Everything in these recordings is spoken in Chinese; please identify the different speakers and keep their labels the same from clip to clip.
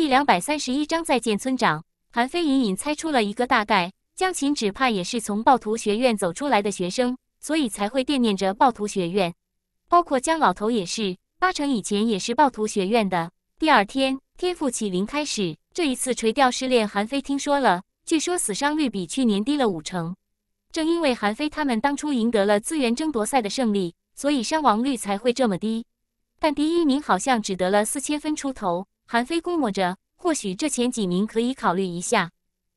Speaker 1: 第两百三十一章再见村长。韩非隐隐猜出了一个大概，江琴只怕也是从暴徒学院走出来的学生，所以才会惦念着暴徒学院。包括江老头也是，八成以前也是暴徒学院的。第二天天赋启灵开始，这一次垂钓试炼，韩非听说了，据说死伤率比去年低了五成。正因为韩非他们当初赢得了资源争夺赛的胜利，所以伤亡率才会这么低。但第一名好像只得了四千分出头。韩非估摸着，或许这前几名可以考虑一下。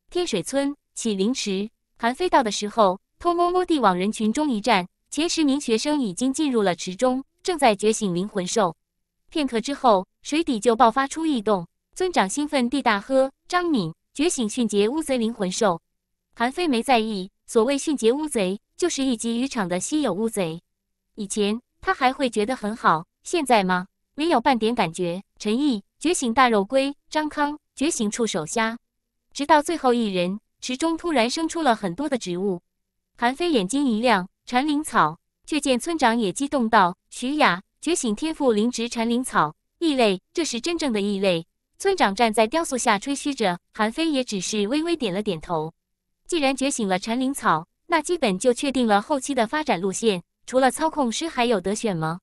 Speaker 1: 天水村启灵池，韩非到的时候，偷摸摸地往人群中一站。前十名学生已经进入了池中，正在觉醒灵魂兽。片刻之后，水底就爆发出异动。村长兴奋地大喝：“张敏，觉醒迅捷乌贼灵魂兽！”韩非没在意，所谓迅捷乌贼，就是一级渔场的稀有乌贼。以前他还会觉得很好，现在吗？没有半点感觉。陈毅。觉醒大肉龟，张康觉醒触手虾，直到最后一人，池中突然生出了很多的植物。韩非眼睛一亮，蝉灵草，却见村长也激动道：“徐雅觉醒天赋灵植蝉灵草，异类，这是真正的异类。”村长站在雕塑下吹嘘着，韩非也只是微微点了点头。既然觉醒了蝉灵草，那基本就确定了后期的发展路线，除了操控师还有得选吗？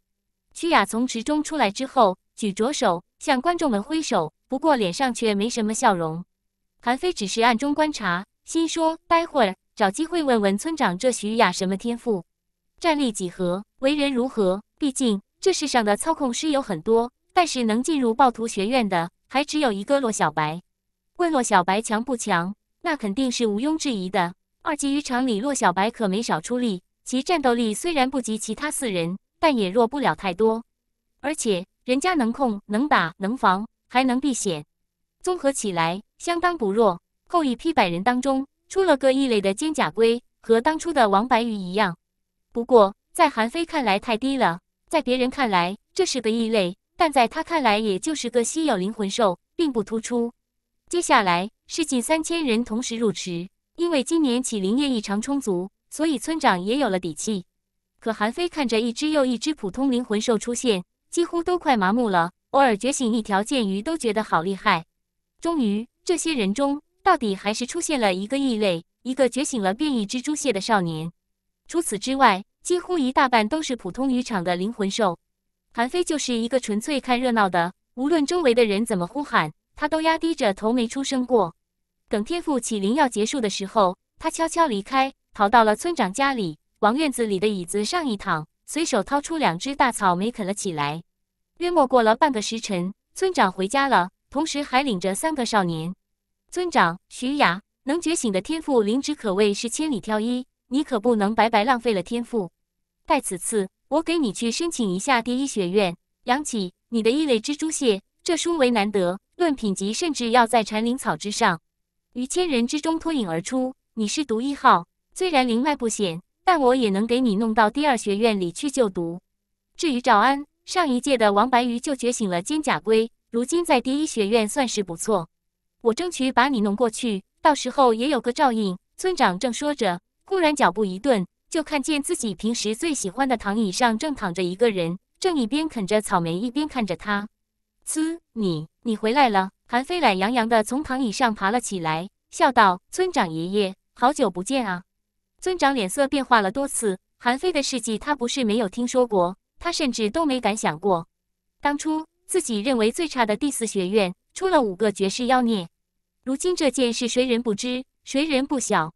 Speaker 1: 徐雅从池中出来之后。举着手向观众们挥手，不过脸上却没什么笑容。韩非只是暗中观察，心说待会儿找机会问问村长这徐雅什么天赋，战力几何，为人如何。毕竟这世上的操控师有很多，但是能进入暴徒学院的还只有一个洛小白。问洛小白强不强，那肯定是毋庸置疑的。二级渔场里，洛小白可没少出力，其战斗力虽然不及其他四人，但也弱不了太多，而且。人家能控能打能防，还能避险，综合起来相当不弱，后一批百人当中出了个异类的尖甲龟，和当初的王白鱼一样。不过在韩非看来太低了，在别人看来这是个异类，但在他看来也就是个稀有灵魂兽，并不突出。接下来是近三千人同时入池，因为今年起灵液异常充足，所以村长也有了底气。可韩非看着一只又一只普通灵魂兽出现。几乎都快麻木了，偶尔觉醒一条剑鱼都觉得好厉害。终于，这些人中到底还是出现了一个异类，一个觉醒了变异蜘蛛蟹的少年。除此之外，几乎一大半都是普通渔场的灵魂兽。韩非就是一个纯粹看热闹的，无论周围的人怎么呼喊，他都压低着头没出声过。等天赋启灵要结束的时候，他悄悄离开，逃到了村长家里，往院子里的椅子上一躺。随手掏出两只大草莓啃了起来，约莫过了半个时辰，村长回家了，同时还领着三个少年。村长，徐雅能觉醒的天赋灵芝可谓是千里挑一，你可不能白白浪费了天赋。待此次，我给你去申请一下第一学院。杨启，你的异类蜘蛛蟹，这殊为难得，论品级甚至要在蝉灵草之上，于千人之中脱颖而出，你是独一号。虽然灵脉不显。但我也能给你弄到第二学院里去就读。至于赵安，上一届的王白鱼就觉醒了肩甲龟，如今在第一学院算是不错。我争取把你弄过去，到时候也有个照应。村长正说着，忽然脚步一顿，就看见自己平时最喜欢的躺椅上正躺着一个人，正一边啃着草莓一边看着他。呲！你你回来了。韩飞懒洋洋地从躺椅上爬了起来，笑道：“村长爷爷，好久不见啊。”村长脸色变化了多次。韩非的事迹，他不是没有听说过，他甚至都没敢想过。当初自己认为最差的第四学院，出了五个绝世妖孽。如今这件事，谁人不知，谁人不晓？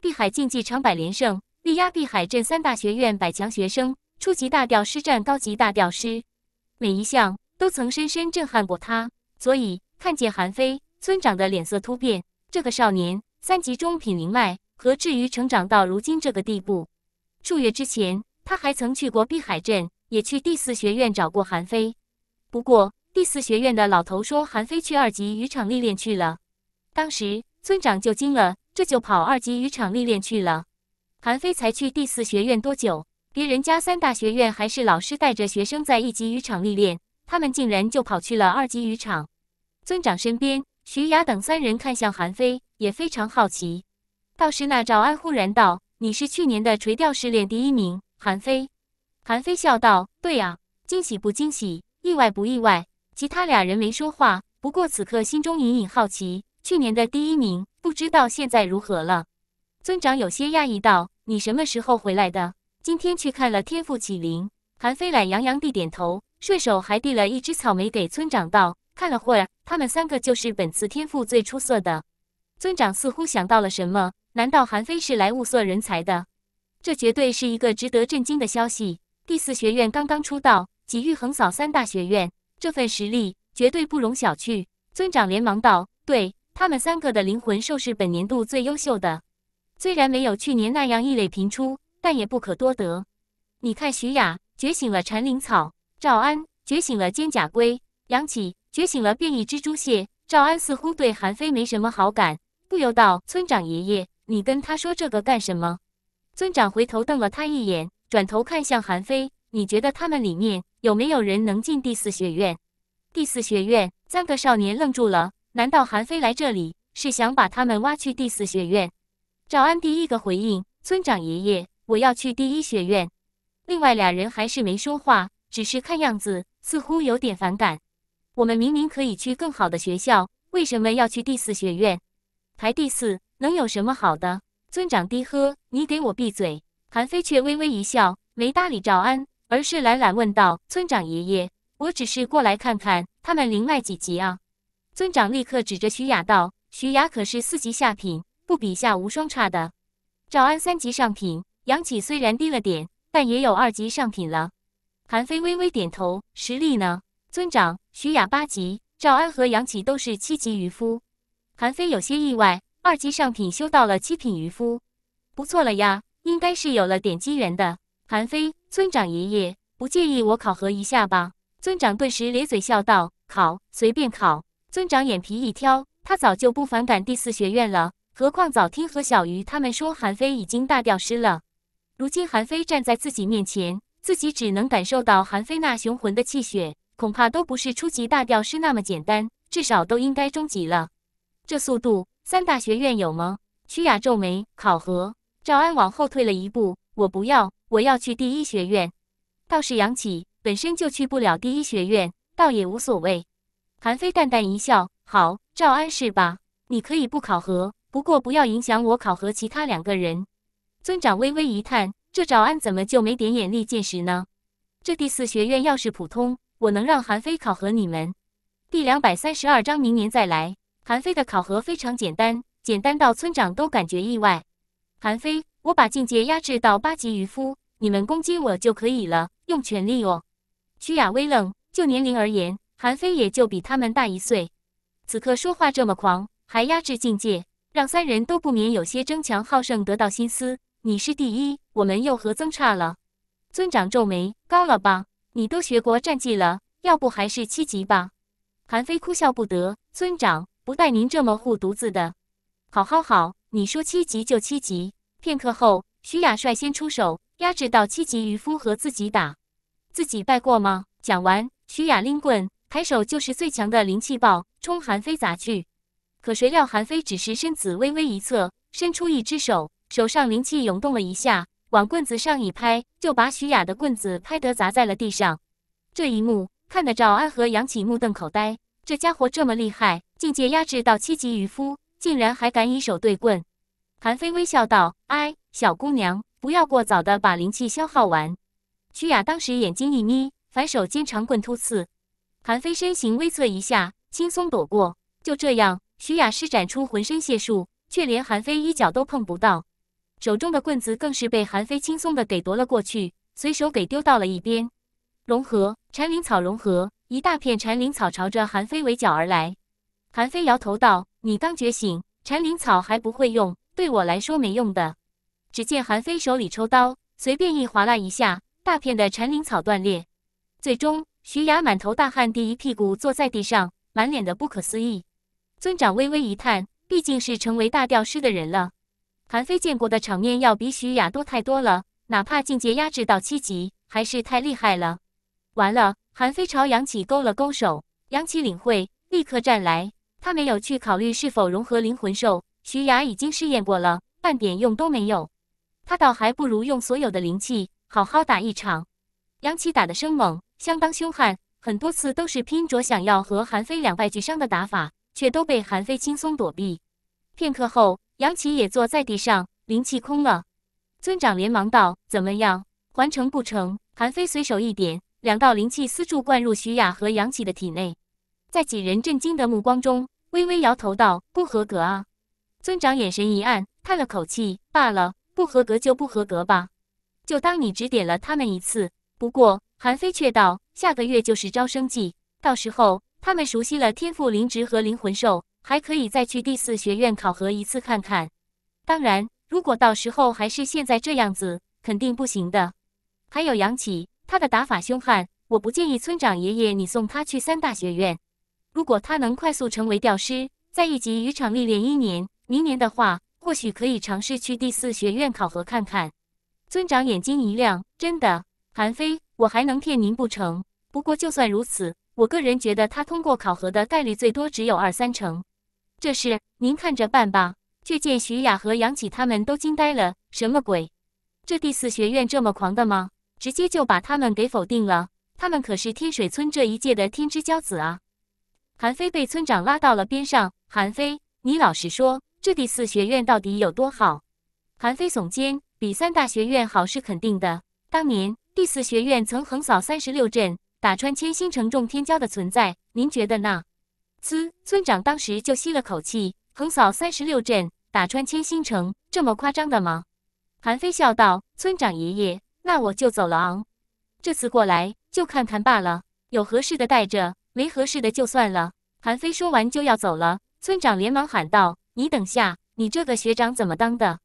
Speaker 1: 碧海竞技场百连胜，力压碧海镇三大学院百强学生，初级大吊师战高级大吊师，每一项都曾深深震撼过他。所以看见韩非，村长的脸色突变。这个少年，三级中品灵脉。何至于成长到如今这个地步？数月之前，他还曾去过碧海镇，也去第四学院找过韩非。不过第四学院的老头说，韩非去二级渔场历练去了。当时村长就惊了，这就跑二级渔场历练去了？韩非才去第四学院多久？别人家三大学院还是老师带着学生在一级渔场历练，他们竟然就跑去了二级渔场？村长身边，徐雅等三人看向韩非，也非常好奇。倒是那赵安忽然道：“你是去年的垂钓试炼第一名，韩非。”韩非笑道：“对啊，惊喜不惊喜，意外不意外？”其他俩人没说话，不过此刻心中隐隐好奇，去年的第一名不知道现在如何了。村长有些讶异道：“你什么时候回来的？今天去看了天赋启灵？”韩非懒洋洋地点头，顺手还递了一只草莓给村长道：“看了会儿，他们三个就是本次天赋最出色的。”村长似乎想到了什么？难道韩非是来物色人才的？这绝对是一个值得震惊的消息！第四学院刚刚出道，几欲横扫三大学院，这份实力绝对不容小觑。村长连忙道：“对他们三个的灵魂兽是本年度最优秀的，虽然没有去年那样异类频出，但也不可多得。你看，徐雅觉醒了蝉灵草，赵安觉醒了肩甲龟，杨启觉醒了变异蜘蛛蟹。赵安似乎对韩非没什么好感。”不由道：“村长爷爷，你跟他说这个干什么？”村长回头瞪了他一眼，转头看向韩非：“你觉得他们里面有没有人能进第四学院？”第四学院，三个少年愣住了。难道韩非来这里是想把他们挖去第四学院？赵安第一个回应：“村长爷爷，我要去第一学院。”另外俩人还是没说话，只是看样子似乎有点反感。我们明明可以去更好的学校，为什么要去第四学院？排第四能有什么好的？村长低喝：“你给我闭嘴！”韩非却微微一笑，没搭理赵安，而是懒懒问道：“村长爷爷，我只是过来看看他们灵脉几级啊？”村长立刻指着徐雅道：“徐雅可是四级下品，不比夏无双差的。”赵安三级上品，杨启虽然低了点，但也有二级上品了。韩非微微点头：“实力呢？”村长：“徐雅八级，赵安和杨启都是七级渔夫。”韩非有些意外，二级上品修到了七品渔夫，不错了呀，应该是有了点机缘的。韩非，村长爷爷，不介意我考核一下吧？村长顿时咧嘴笑道：“考，随便考。”村长眼皮一挑，他早就不反感第四学院了，何况早听何小鱼他们说韩非已经大吊师了。如今韩非站在自己面前，自己只能感受到韩非那雄浑的气血，恐怕都不是初级大吊师那么简单，至少都应该中级了。这速度，三大学院有吗？曲雅皱眉。考核，赵安往后退了一步。我不要，我要去第一学院。倒是杨启，本身就去不了第一学院，倒也无所谓。韩非淡淡一笑：“好，赵安是吧？你可以不考核，不过不要影响我考核其他两个人。”尊长微微一叹：“这赵安怎么就没点眼力见识呢？这第四学院要是普通，我能让韩非考核你们。”第两百三十二章，明年再来。韩非的考核非常简单，简单到村长都感觉意外。韩非，我把境界压制到八级渔夫，你们攻击我就可以了，用全力哦。曲雅微愣，就年龄而言，韩非也就比他们大一岁，此刻说话这么狂，还压制境界，让三人都不免有些争强好胜，得到心思。你是第一，我们又何曾差了？村长皱眉，高了吧？你都学过战技了，要不还是七级吧？韩非哭笑不得，村长。不带您这么护犊子的，好好好，你说七级就七级。片刻后，徐雅率先出手，压制到七级渔夫和自己打，自己败过吗？讲完，徐雅拎棍，抬手就是最强的灵气爆，冲韩非砸去。可谁料韩非只是身子微微一侧，伸出一只手，手上灵气涌动了一下，往棍子上一拍，就把徐雅的棍子拍得砸在了地上。这一幕看得赵安和杨启目瞪口呆。这家伙这么厉害，境界压制到七级渔夫，竟然还敢以手对棍。韩非微笑道：“哎，小姑娘，不要过早的把灵气消耗完。”曲雅当时眼睛一眯，反手尖长棍突刺。韩非身形微侧一下，轻松躲过。就这样，徐雅施展出浑身解数，却连韩非衣角都碰不到，手中的棍子更是被韩非轻松的给夺了过去，随手给丢到了一边。融合，蝉灵草融合。一大片蝉灵草朝着韩非围剿而来，韩非摇头道：“你刚觉醒，蝉灵草还不会用，对我来说没用的。”只见韩非手里抽刀，随便一划拉一下，大片的蝉灵草断裂。最终，徐雅满头大汗地一屁股坐在地上，满脸的不可思议。尊长微微一叹，毕竟是成为大吊师的人了。韩非见过的场面要比徐雅多太多了，哪怕境界压制到七级，还是太厉害了。完了，韩非朝杨启勾了勾手，杨启领会，立刻站来。他没有去考虑是否融合灵魂兽，徐雅已经试验过了，半点用都没有。他倒还不如用所有的灵气好好打一场。杨启打得生猛，相当凶悍，很多次都是拼着想要和韩非两败俱伤的打法，却都被韩非轻松躲避。片刻后，杨启也坐在地上，灵气空了。尊长连忙道：“怎么样，还成不成？”韩非随手一点。两道灵气丝柱灌入徐雅和杨启的体内，在几人震惊的目光中，微微摇头道：“不合格啊！”尊长眼神一暗，叹了口气：“罢了，不合格就不合格吧，就当你指点了他们一次。”不过韩非却道：“下个月就是招生季，到时候他们熟悉了天赋灵值和灵魂兽，还可以再去第四学院考核一次看看。当然，如果到时候还是现在这样子，肯定不行的。还有杨启。”他的打法凶悍，我不建议村长爷爷你送他去三大学院。如果他能快速成为钓师，在一级渔场历练一年，明年的话，或许可以尝试去第四学院考核看看。村长眼睛一亮，真的，韩非，我还能骗您不成？不过就算如此，我个人觉得他通过考核的概率最多只有二三成。这事您看着办吧。却见徐雅和杨启他们都惊呆了，什么鬼？这第四学院这么狂的吗？直接就把他们给否定了。他们可是天水村这一届的天之骄子啊！韩非被村长拉到了边上。韩非，你老实说，这第四学院到底有多好？韩非耸肩，比三大学院好是肯定的。当年第四学院曾横扫三十六镇，打穿千星城，众天骄的存在，您觉得呢？呲！村长当时就吸了口气。横扫三十六镇，打穿千星城，这么夸张的吗？韩非笑道：“村长爷爷。”那我就走了昂，这次过来就看看罢了，有合适的带着，没合适的就算了。韩非说完就要走了，村长连忙喊道：“你等下，你这个学长怎么当的？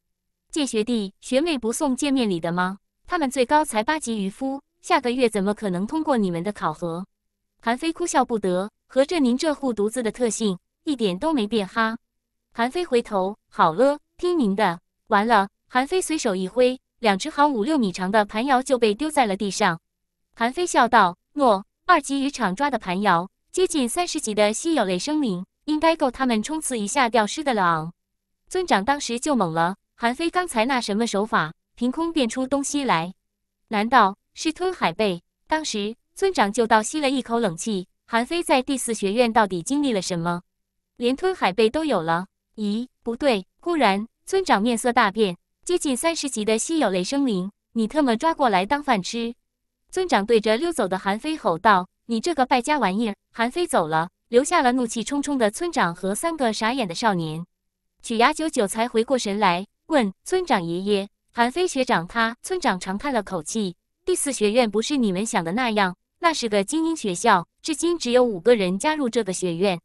Speaker 1: 见学弟学妹不送见面礼的吗？他们最高才八级渔夫，下个月怎么可能通过你们的考核？”韩非哭笑不得，合着您这护犊子的特性一点都没变哈。韩非回头，好了，听您的。完了，韩非随手一挥。两只长五六米长的盘鳐就被丢在了地上。韩非笑道：“诺，二级渔场抓的盘鳐，接近三十级的稀有类生灵，应该够他们冲刺一下掉尸的了。”昂，村长当时就懵了。韩非刚才那什么手法，凭空变出东西来？难道是吞海贝？当时村长就倒吸了一口冷气。韩非在第四学院到底经历了什么？连吞海贝都有了？咦，不对！忽然，村长面色大变。接近三十级的稀有类生灵，你特么抓过来当饭吃！村长对着溜走的韩非吼道：“你这个败家玩意儿！”韩非走了，留下了怒气冲冲的村长和三个傻眼的少年。曲牙久久才回过神来，问村长爷爷：“韩非学长他……”村长长叹了口气：“第四学院不是你们想的那样，那是个精英学校，至今只有五个人加入这个学院，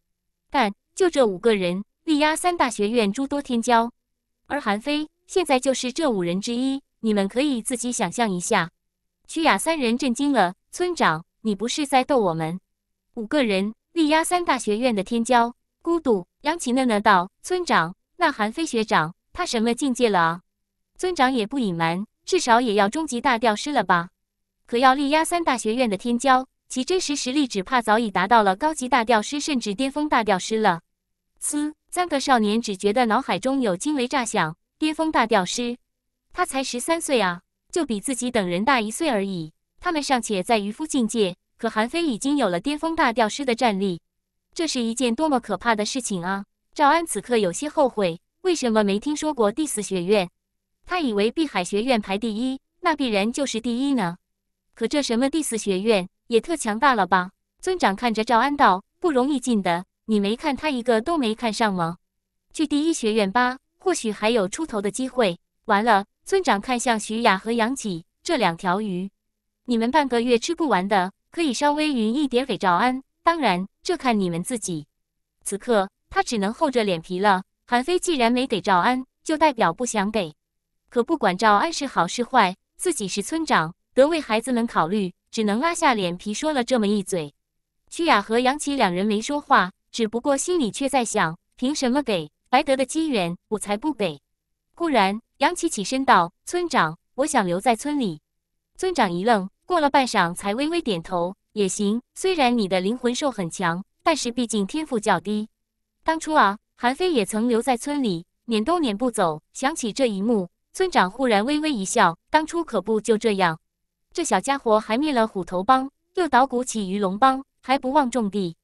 Speaker 1: 但就这五个人力压三大学院诸多天骄，而韩非……”现在就是这五人之一，你们可以自己想象一下。曲雅三人震惊了，村长，你不是在逗我们？五个人力压三大学院的天骄，孤独杨琴嫩嫩道：“村长，那韩非学长他什么境界了啊？”村长也不隐瞒，至少也要中极大调师了吧？可要力压三大学院的天骄，其真实实力只怕早已达到了高级大调师，甚至巅峰大调师了。嘶，三个少年只觉得脑海中有惊雷炸响。巅峰大吊师，他才十三岁啊，就比自己等人大一岁而已。他们尚且在渔夫境界，可韩非已经有了巅峰大吊师的战力，这是一件多么可怕的事情啊！赵安此刻有些后悔，为什么没听说过第四学院？他以为碧海学院排第一，那必然就是第一呢。可这什么第四学院，也特强大了吧？尊长看着赵安道：“不容易进的，你没看他一个都没看上吗？去第一学院吧。”或许还有出头的机会。完了，村长看向徐雅和杨启这两条鱼，你们半个月吃不完的，可以稍微匀一点给赵安。当然，这看你们自己。此刻他只能厚着脸皮了。韩飞既然没给赵安，就代表不想给。可不管赵安是好是坏，自己是村长，得为孩子们考虑，只能拉下脸皮说了这么一嘴。徐雅和杨起两人没说话，只不过心里却在想：凭什么给？白得的机缘，我才不给。忽然，杨奇起身道：“村长，我想留在村里。”村长一愣，过了半晌，才微微点头：“也行。虽然你的灵魂兽很强，但是毕竟天赋较低。当初啊，韩非也曾留在村里，撵都撵不走。”想起这一幕，村长忽然微微一笑：“当初可不就这样？这小家伙还灭了虎头帮，又捣鼓起鱼龙帮，还不忘种地。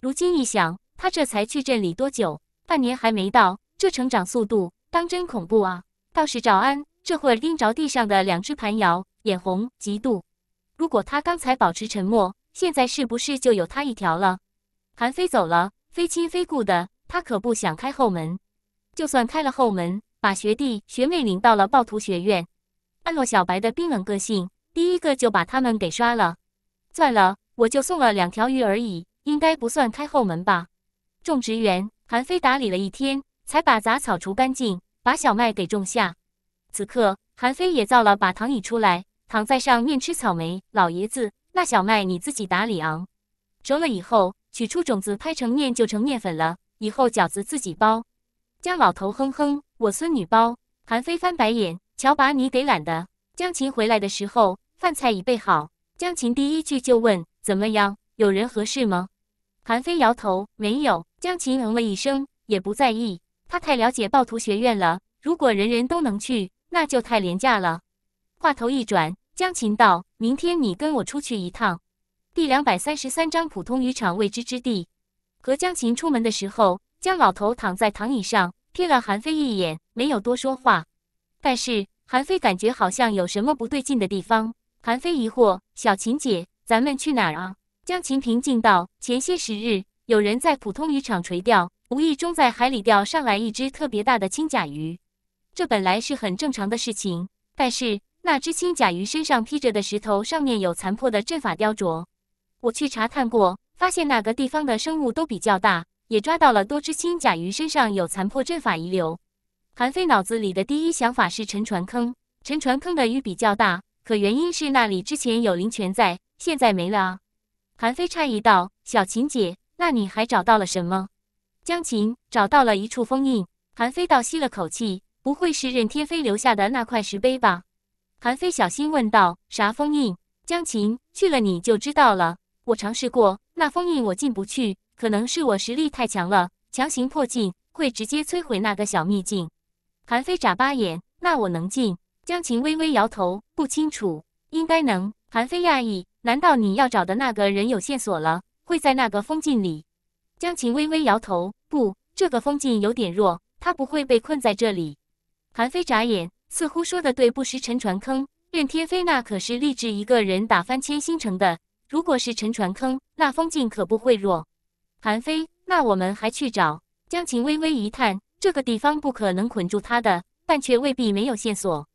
Speaker 1: 如今一想，他这才去镇里多久？”半年还没到，这成长速度当真恐怖啊！倒是赵安这会儿盯着地上的两只盘瑶，眼红嫉妒。如果他刚才保持沉默，现在是不是就有他一条了？韩飞走了，非亲非故的，他可不想开后门。就算开了后门，把学弟学妹领到了暴徒学院，安落小白的冰冷个性，第一个就把他们给刷了。算了，我就送了两条鱼而已，应该不算开后门吧？种植园。韩非打理了一天才把杂草除干净，把小麦给种下。此刻，韩非也造了把躺椅出来，躺在上面吃草莓。老爷子，那小麦你自己打理昂，熟了以后取出种子，拍成面就成面粉了。以后饺子自己包。江老头哼哼，我孙女包。韩非翻白眼，瞧把你给懒的。江琴回来的时候，饭菜已备好。江琴第一句就问：“怎么样？有人合适吗？”韩非摇头，没有。江琴嗯了一声，也不在意。他太了解暴徒学院了，如果人人都能去，那就太廉价了。话头一转，江琴道：“明天你跟我出去一趟。”第两百三十三章普通渔场未知之地。和江琴出门的时候，江老头躺在躺椅上，瞥了韩飞一眼，没有多说话。但是韩飞感觉好像有什么不对劲的地方。韩飞疑惑：“小琴姐，咱们去哪儿啊？”江琴平静道：“前些时日。”有人在普通渔场垂钓，无意中在海里钓上来一只特别大的青甲鱼。这本来是很正常的事情，但是那只青甲鱼身上披着的石头上面有残破的阵法雕琢。我去查探过，发现那个地方的生物都比较大，也抓到了多只青甲鱼身上有残破阵法遗留。韩非脑子里的第一想法是沉船坑，沉船坑的鱼比较大，可原因是那里之前有灵泉在，现在没了啊。韩非诧异道：“小琴姐。”那你还找到了什么？江琴找到了一处封印。韩非倒吸了口气，不会是任天飞留下的那块石碑吧？韩非小心问道：“啥封印？”江琴去了你就知道了。我尝试过，那封印我进不去，可能是我实力太强了，强行破进会直接摧毁那个小秘境。韩非眨巴眼：“那我能进？”江琴微微摇头：“不清楚，应该能。”韩非讶异：“难道你要找的那个人有线索了？”会在那个封禁里？江琴微微摇头，不，这个封禁有点弱，他不会被困在这里。韩飞眨眼，似乎说的对。不是沉船坑，任天飞那可是励志一个人打翻千星城的。如果是沉船坑，那封禁可不会弱。韩飞，那我们还去找？江琴微微一叹，这个地方不可能捆住他的，但却未必没有线索。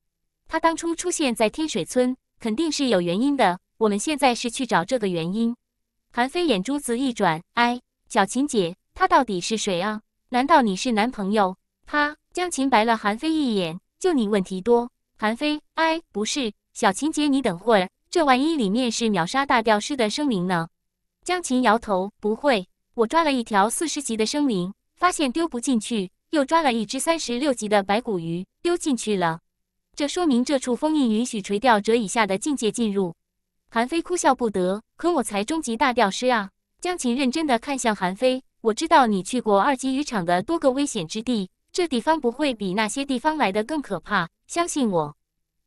Speaker 1: 他当初出现在天水村，肯定是有原因的。我们现在是去找这个原因。韩非眼珠子一转，哎，小琴姐，他到底是谁啊？难道你是男朋友？啪，江琴白了韩非一眼，就你问题多。韩非，哎，不是，小琴姐，你等会儿，这万一里面是秒杀大吊师的生灵呢？江琴摇头，不会，我抓了一条四十级的生灵，发现丢不进去，又抓了一只三十六级的白骨鱼，丢进去了。这说明这处封印允许垂钓者以下的境界进入。韩非哭笑不得，可我才终极大调师啊！江琴认真的看向韩非，我知道你去过二级渔场的多个危险之地，这地方不会比那些地方来的更可怕，相信我。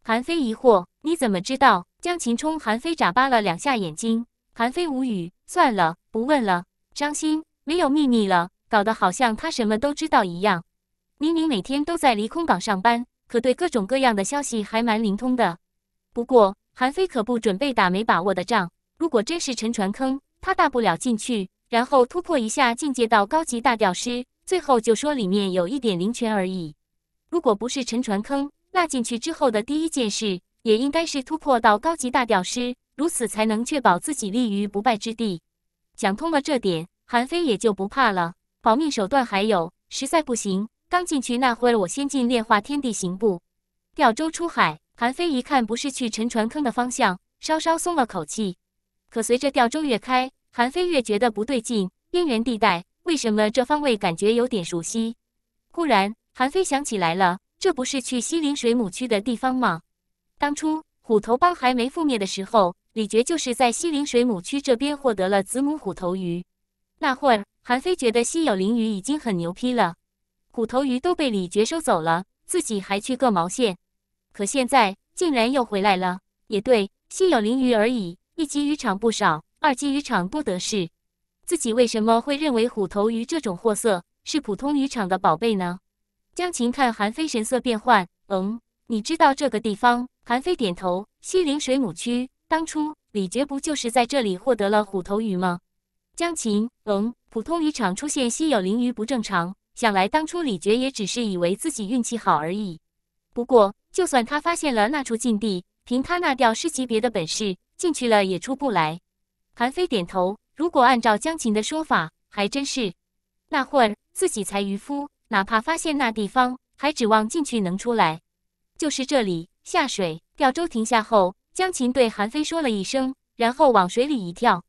Speaker 1: 韩非疑惑，你怎么知道？江琴冲韩非眨巴了两下眼睛。韩非无语，算了，不问了。张鑫没有秘密了，搞得好像他什么都知道一样。明明每天都在离空港上班，可对各种各样的消息还蛮灵通的。不过。韩非可不准备打没把握的仗。如果真是沉船坑，他大不了进去，然后突破一下境界到高级大吊师，最后就说里面有一点灵泉而已。如果不是沉船坑，那进去之后的第一件事也应该是突破到高级大吊师，如此才能确保自己立于不败之地。讲通了这点，韩非也就不怕了。保命手段还有，实在不行，刚进去那会儿，我先进炼化天地行不？吊舟出海。韩非一看不是去沉船坑的方向，稍稍松了口气。可随着钓舟越开，韩非越觉得不对劲。边缘地带，为什么这方位感觉有点熟悉？忽然，韩非想起来了，这不是去西陵水母区的地方吗？当初虎头帮还没覆灭的时候，李觉就是在西陵水母区这边获得了子母虎头鱼。那会儿，韩非觉得稀有灵鱼已经很牛批了，虎头鱼都被李觉收走了，自己还去个毛线？可现在竟然又回来了，也对，稀有灵鱼而已。一级渔场不少，二级渔场多得是。自己为什么会认为虎头鱼这种货色是普通渔场的宝贝呢？江琴看韩非神色变幻，嗯，你知道这个地方？韩非点头。西陵水母区，当初李觉不就是在这里获得了虎头鱼吗？江琴，嗯，普通渔场出现稀有灵鱼不正常，想来当初李觉也只是以为自己运气好而已。不过。就算他发现了那处禁地，凭他那钓师级别的本事，进去了也出不来。韩非点头。如果按照江琴的说法，还真是。那会儿自己才渔夫，哪怕发现那地方，还指望进去能出来。就是这里。下水，钓舟停下后，江琴对韩非说了一声，然后往水里一跳。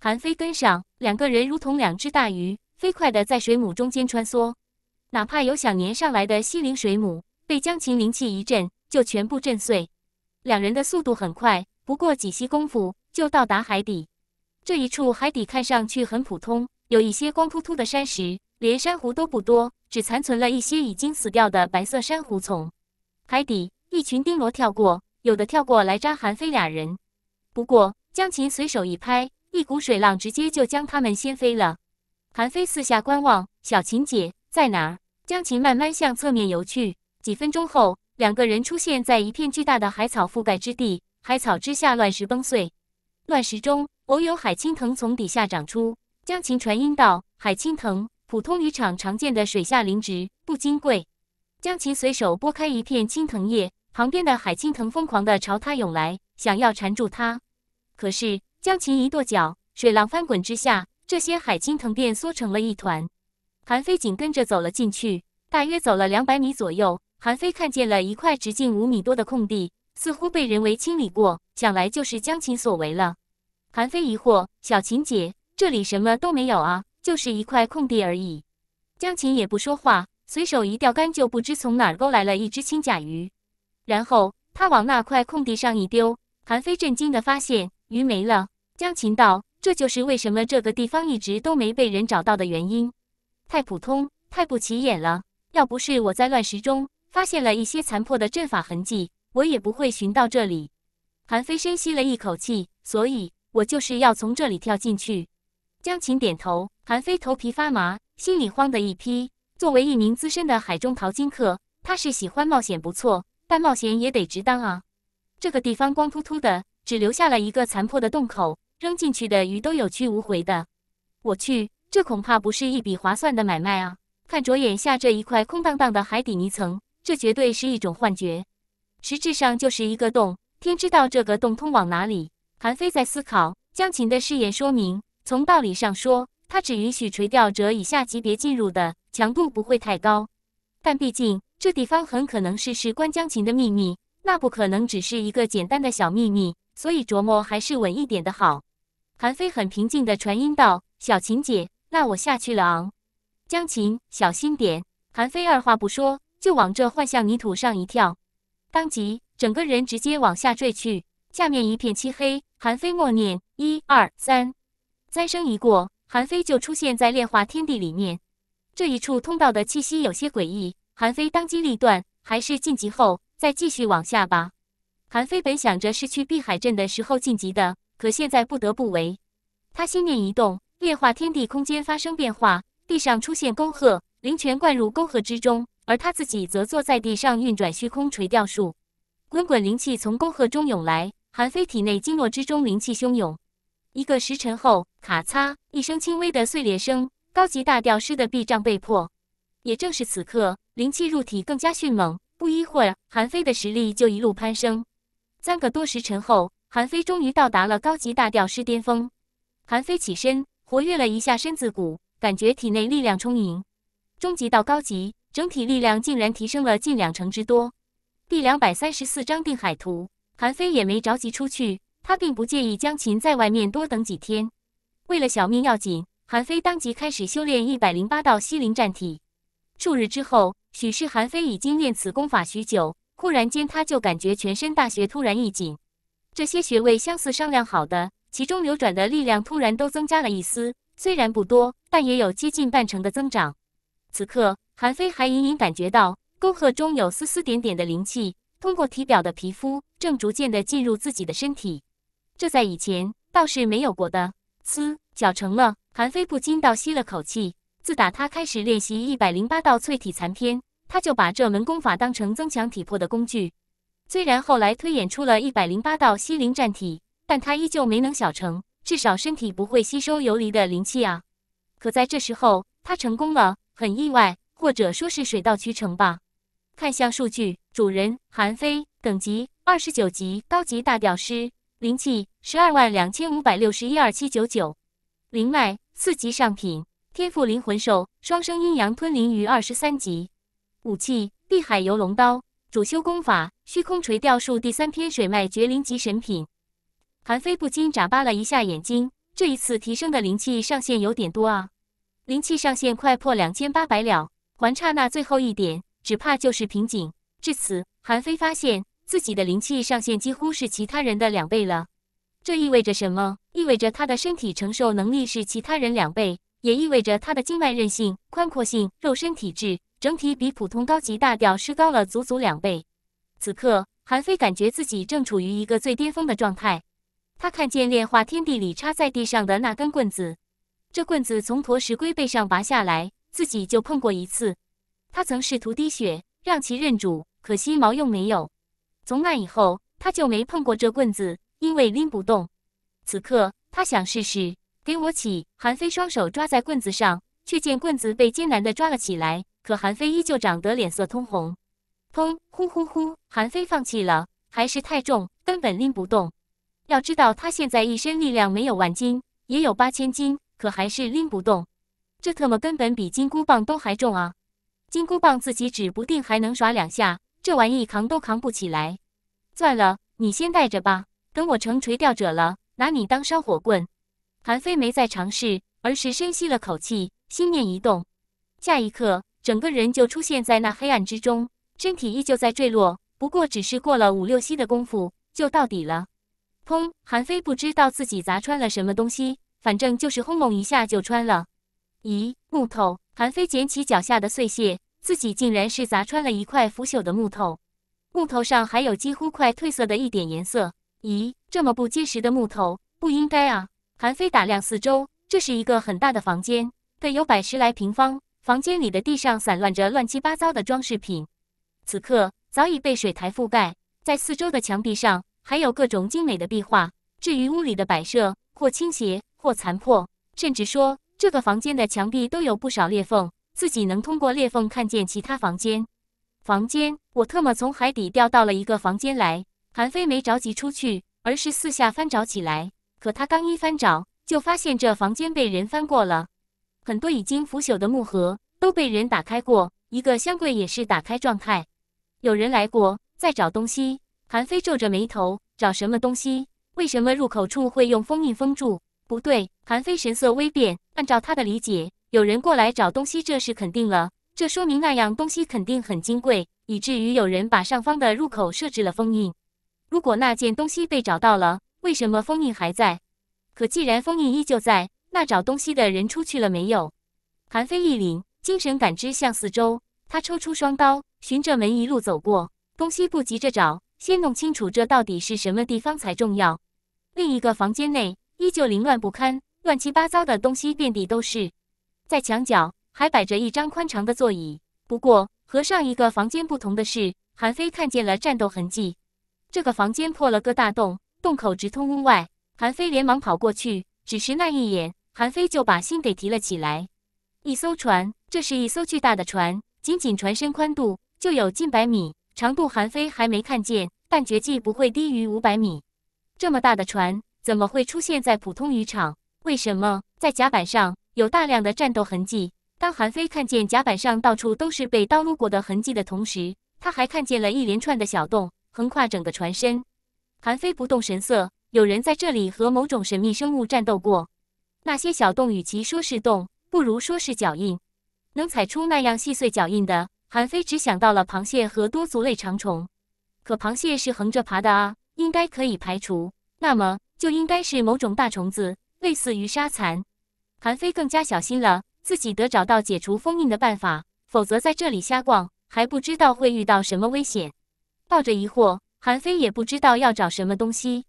Speaker 1: 韩非跟上，两个人如同两只大鱼，飞快的在水母中间穿梭。哪怕有想粘上来的西灵水母。被江琴灵气一震，就全部震碎。两人的速度很快，不过几息功夫就到达海底。这一处海底看上去很普通，有一些光秃秃的山石，连珊瑚都不多，只残存了一些已经死掉的白色珊瑚丛。海底一群钉螺跳过，有的跳过来扎韩非俩人。不过江琴随手一拍，一股水浪直接就将他们掀飞了。韩非四下观望：“小琴姐在哪？”江琴慢慢向侧面游去。几分钟后，两个人出现在一片巨大的海草覆盖之地。海草之下，乱石崩碎，乱石中偶有海青藤从底下长出。江琴传音道：“海青藤，普通渔场常见的水下灵植，不金贵。”江琴随手拨开一片青藤叶，旁边的海青藤疯狂地朝他涌来，想要缠住他。可是江琴一跺脚，水浪翻滚之下，这些海青藤便缩成了一团。韩非紧跟着走了进去，大约走了两百米左右。韩非看见了一块直径五米多的空地，似乎被人为清理过，想来就是江琴所为了。韩非疑惑：“小琴姐，这里什么都没有啊，就是一块空地而已。”江琴也不说话，随手一钓竿，就不知从哪勾来了一只青甲鱼，然后他往那块空地上一丢。韩非震惊的发现鱼没了。江琴道：“这就是为什么这个地方一直都没被人找到的原因，太普通，太不起眼了。要不是我在乱石中。”发现了一些残破的阵法痕迹，我也不会寻到这里。韩非深吸了一口气，所以我就是要从这里跳进去。江琴点头，韩非头皮发麻，心里慌的一批。作为一名资深的海中淘金客，他是喜欢冒险，不错，但冒险也得值当啊。这个地方光秃秃的，只留下了一个残破的洞口，扔进去的鱼都有去无回的。我去，这恐怕不是一笔划算的买卖啊！看着眼下这一块空荡荡的海底泥层。这绝对是一种幻觉，实质上就是一个洞。天知道这个洞通往哪里。韩非在思考江琴的誓言，说明从道理上说，他只允许垂钓者以下级别进入的强度不会太高。但毕竟这地方很可能是事关江琴的秘密，那不可能只是一个简单的小秘密。所以琢磨还是稳一点的好。韩非很平静的传音道：“小琴姐，那我下去了。”昂，江琴，小心点。韩非二话不说。就往这幻象泥土上一跳，当即整个人直接往下坠去。下面一片漆黑，韩非默念一二三，灾声一过，韩非就出现在炼化天地里面。这一处通道的气息有些诡异，韩非当机立断，还是晋级后再继续往下吧。韩非本想着是去碧海镇的时候晋级的，可现在不得不为。他心念一动，炼化天地空间发生变化，地上出现沟壑，灵泉灌入沟壑之中。而他自己则坐在地上运转虚空垂钓术，滚滚灵气从沟壑中涌来。韩非体内经络之中灵气汹涌。一个时辰后，咔嚓一声轻微的碎裂声，高级大吊师的臂障被破。也正是此刻，灵气入体更加迅猛。不一会儿，韩非的实力就一路攀升。三个多时辰后，韩非终于到达了高级大吊师巅峰。韩非起身，活跃了一下身子骨，感觉体内力量充盈。中级到高级。整体力量竟然提升了近两成之多。第两百三十四章《定海图》，韩非也没着急出去，他并不介意江琴在外面多等几天。为了小命要紧，韩非当即开始修炼一百零八道西陵战体。数日之后，许是韩非已经练此功法许久，忽然间他就感觉全身大穴突然一紧，这些穴位相似商量好的，其中流转的力量突然都增加了一丝，虽然不多，但也有接近半成的增长。此刻。韩非还隐隐感觉到，沟壑中有丝丝点点的灵气，通过体表的皮肤，正逐渐的进入自己的身体。这在以前倒是没有过的。呲，脚成了！韩非不禁倒吸了口气。自打他开始练习一百零八道淬体残篇，他就把这门功法当成增强体魄的工具。虽然后来推演出了一百零八道吸灵战体，但他依旧没能小成，至少身体不会吸收游离的灵气啊。可在这时候，他成功了，很意外。或者说是水到渠成吧。看向数据，主人韩非，等级二十九级，高级大屌师，灵气十二万两千五百六十一二七九九，灵脉四级上品，天赋灵魂兽双生阴阳吞灵鱼，二十三级，武器碧海游龙刀，主修功法虚空垂钓术第三篇，水脉绝灵级神品。韩非不禁眨巴了一下眼睛，这一次提升的灵气上限有点多啊，灵气上限快破两千八百了。还差那最后一点，只怕就是瓶颈。至此，韩非发现自己的灵气上限几乎是其他人的两倍了。这意味着什么？意味着他的身体承受能力是其他人两倍，也意味着他的经脉韧性、宽阔性、肉身体质整体比普通高级大屌师高了足足两倍。此刻，韩非感觉自己正处于一个最巅峰的状态。他看见炼化天地里插在地上的那根棍子，这棍子从驼石龟背上拔下来。自己就碰过一次，他曾试图滴血让其认主，可惜毛用没有。从那以后，他就没碰过这棍子，因为拎不动。此刻，他想试试，给我起韩非，双手抓在棍子上，却见棍子被艰难地抓了起来。可韩非依旧长得脸色通红，砰，呼呼呼，韩非放弃了，还是太重，根本拎不动。要知道，他现在一身力量没有万斤，也有八千斤，可还是拎不动。这特么根本比金箍棒都还重啊！金箍棒自己指不定还能耍两下，这玩意扛都扛不起来。算了，你先带着吧，等我成垂钓者了，拿你当烧火棍。韩非没再尝试，而是深吸了口气，心念一动，下一刻整个人就出现在那黑暗之中，身体依旧在坠落，不过只是过了五六息的功夫就到底了。砰！韩非不知道自己砸穿了什么东西，反正就是轰隆一下就穿了。咦，木头！韩非捡起脚下的碎屑，自己竟然是砸穿了一块腐朽的木头。木头上还有几乎快褪色的一点颜色。咦，这么不结实的木头，不应该啊！韩非打量四周，这是一个很大的房间，得有百十来平方。房间里的地上散乱着乱七八糟的装饰品，此刻早已被水苔覆盖。在四周的墙壁上，还有各种精美的壁画。至于屋里的摆设，或倾斜，或残破，甚至说。这个房间的墙壁都有不少裂缝，自己能通过裂缝看见其他房间。房间，我特么从海底掉到了一个房间来。韩非没着急出去，而是四下翻找起来。可他刚一翻找，就发现这房间被人翻过了，很多已经腐朽的木盒都被人打开过，一个箱柜也是打开状态，有人来过，在找东西。韩非皱着眉头，找什么东西？为什么入口处会用封印封住？不对，韩非神色微变。按照他的理解，有人过来找东西，这是肯定了。这说明那样东西肯定很金贵，以至于有人把上方的入口设置了封印。如果那件东西被找到了，为什么封印还在？可既然封印依旧在，那找东西的人出去了没有？韩非一凛，精神感知向四周。他抽出双刀，循着门一路走过。东西不急着找，先弄清楚这到底是什么地方才重要。另一个房间内。依旧凌乱不堪，乱七八糟的东西遍地都是，在墙角还摆着一张宽敞的座椅。不过和上一个房间不同的是，韩飞看见了战斗痕迹。这个房间破了个大洞，洞口直通屋外。韩飞连忙跑过去，只是那一眼，韩飞就把心给提了起来。一艘船，这是一艘巨大的船，仅仅船身宽度就有近百米，长度韩飞还没看见，但绝技不会低于五百米。这么大的船。怎么会出现在普通渔场？为什么在甲板上有大量的战斗痕迹？当韩非看见甲板上到处都是被刀撸过的痕迹的同时，他还看见了一连串的小洞横跨整个船身。韩非不动神色，有人在这里和某种神秘生物战斗过。那些小洞与其说是洞，不如说是脚印。能踩出那样细碎脚印的，韩非只想到了螃蟹和多足类长虫。可螃蟹是横着爬的啊，应该可以排除。那么？就应该是某种大虫子，类似于沙蚕。韩非更加小心了，自己得找到解除封印的办法，否则在这里瞎逛还不知道会遇到什么危险。抱着疑惑，韩非也不知道要找什么东西，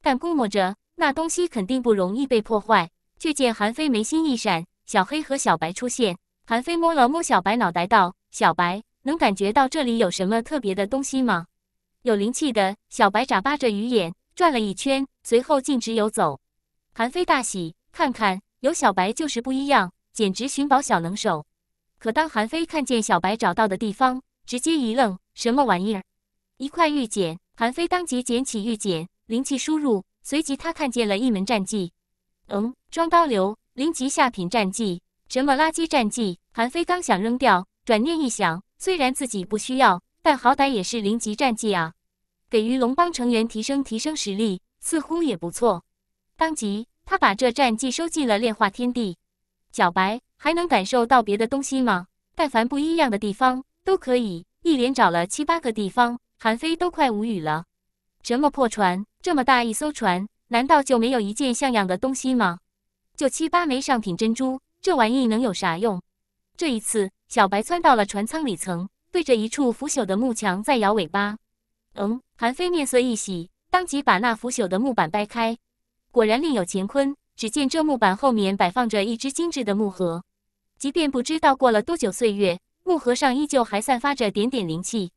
Speaker 1: 但估摸着那东西肯定不容易被破坏。却见韩非眉心一闪，小黑和小白出现。韩非摸了摸小白脑袋，道：“小白，能感觉到这里有什么特别的东西吗？”有灵气的，小白眨巴着鱼眼，转了一圈。随后径直游走，韩非大喜，看看有小白就是不一样，简直寻宝小能手。可当韩非看见小白找到的地方，直接一愣，什么玩意儿？一块玉简。韩非当即捡起玉简，灵气输入，随即他看见了一门战绩，嗯，双刀流，零级下品战绩，什么垃圾战绩？韩非刚想扔掉，转念一想，虽然自己不需要，但好歹也是零级战绩啊，给予龙帮成员提升提升实力。似乎也不错，当即他把这战绩收进了炼化天地。小白还能感受到别的东西吗？但凡不一样的地方都可以。一连找了七八个地方，韩非都快无语了。什么破船，这么大一艘船，难道就没有一件像样的东西吗？就七八枚上品珍珠，这玩意能有啥用？这一次，小白窜到了船舱里层，对着一处腐朽的木墙在摇尾巴。嗯，韩非面色一喜。当即把那腐朽的木板掰开，果然另有乾坤。只见这木板后面摆放着一只精致的木盒，即便不知道过了多久岁月，木盒上依旧还散发着点点灵气。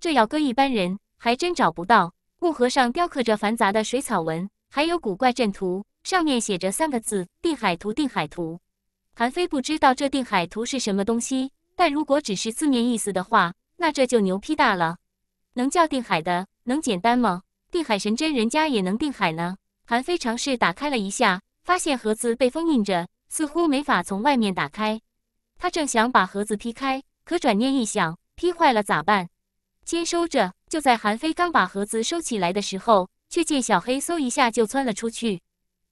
Speaker 1: 这要搁一般人，还真找不到。木盒上雕刻着繁杂的水草纹，还有古怪阵图，上面写着三个字：“定海图”。定海图。韩非不知道这定海图是什么东西，但如果只是字面意思的话，那这就牛批大了。能叫定海的，能简单吗？定海神针，人家也能定海呢。韩非尝试打开了一下，发现盒子被封印着，似乎没法从外面打开。他正想把盒子劈开，可转念一想，劈坏了咋办？先收着。就在韩非刚把盒子收起来的时候，却见小黑嗖一下就窜了出去。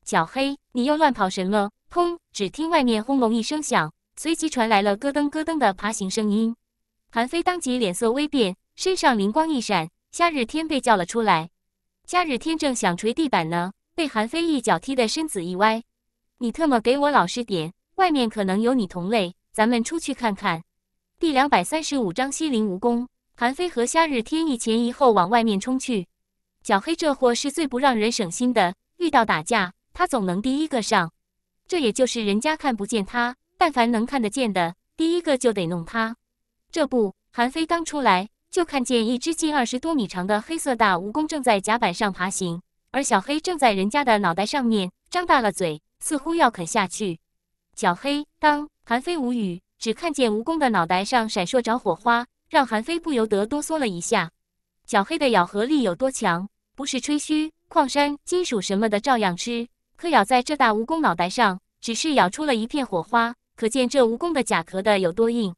Speaker 1: 小黑，你又乱跑什么？砰！只听外面轰隆一声响，随即传来了咯噔咯噔的爬行声音。韩非当即脸色微变，身上灵光一闪，夏日天被叫了出来。夏日天正想捶地板呢，被韩非一脚踢得身子一歪。你特么给我老实点！外面可能有你同类，咱们出去看看。第两百三十五章西陵蜈蚣。韩非和夏日天一前一后往外面冲去。小黑这货是最不让人省心的，遇到打架他总能第一个上。这也就是人家看不见他，但凡能看得见的，第一个就得弄他。这不，韩非刚出来。就看见一只近二十多米长的黑色大蜈蚣正在甲板上爬行，而小黑正在人家的脑袋上面张大了嘴，似乎要啃下去。小黑当韩非无语，只看见蜈蚣的脑袋上闪烁着火花，让韩非不由得哆嗦了一下。小黑的咬合力有多强？不是吹嘘，矿山、金属什么的照样吃。可咬在这大蜈蚣脑袋上，只是咬出了一片火花，可见这蜈蚣的甲壳的有多硬。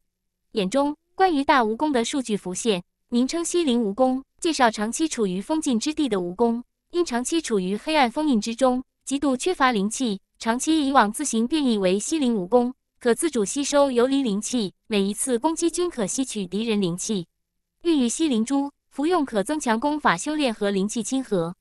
Speaker 1: 眼中。关于大蜈蚣的数据浮现，名称西陵蜈蚣，介绍：长期处于封禁之地的蜈蚣，因长期处于黑暗封印之中，极度缺乏灵气，长期以往自行变异为西陵蜈蚣，可自主吸收游离灵气，每一次攻击均可吸取敌人灵气。孕育西林珠，服用可增强功法修炼和灵气亲和。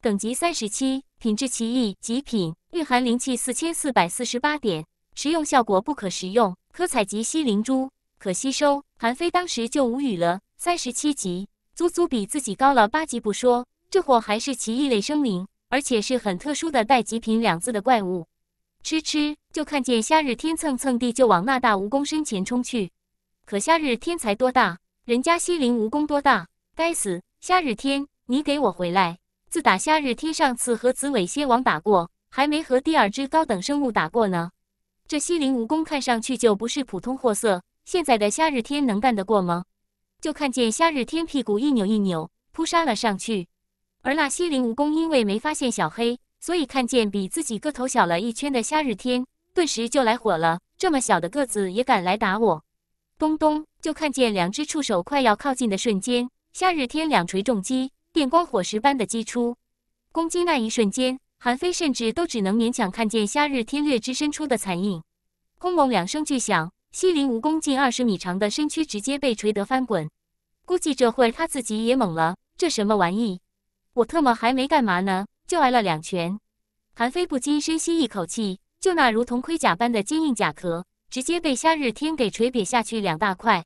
Speaker 1: 等级三十七，品质奇异极品，蕴含灵气四千四百四十八点，食用效果不可食用，可采集西林珠。可吸收，韩非当时就无语了。三十七级，足足比自己高了八级不说，这货还是奇异类生灵，而且是很特殊的带“极品”两字的怪物。吃吃，就看见夏日天蹭蹭地就往那大蜈蚣身前冲去。可夏日天才多大？人家西陵蜈蚣多大？该死，夏日天，你给我回来！自打夏日天上次和紫尾蝎王打过，还没和第二只高等生物打过呢。这西陵蜈蚣看上去就不是普通货色。现在的夏日天能干得过吗？就看见夏日天屁股一扭一扭扑杀了上去，而那西陵蜈蚣因为没发现小黑，所以看见比自己个头小了一圈的夏日天，顿时就来火了。这么小的个子也敢来打我！咚咚，就看见两只触手快要靠近的瞬间，夏日天两锤重击，电光火石般的击出攻击。那一瞬间，韩非甚至都只能勉强看见夏日天略之伸出的残影。轰隆两声巨响。西林蜈蚣近二十米长的身躯直接被锤得翻滚，估计这会他自己也懵了。这什么玩意？我特么还没干嘛呢，就挨了两拳。韩飞不禁深吸一口气，就那如同盔甲般的坚硬甲壳，直接被夏日天给锤瘪下去两大块。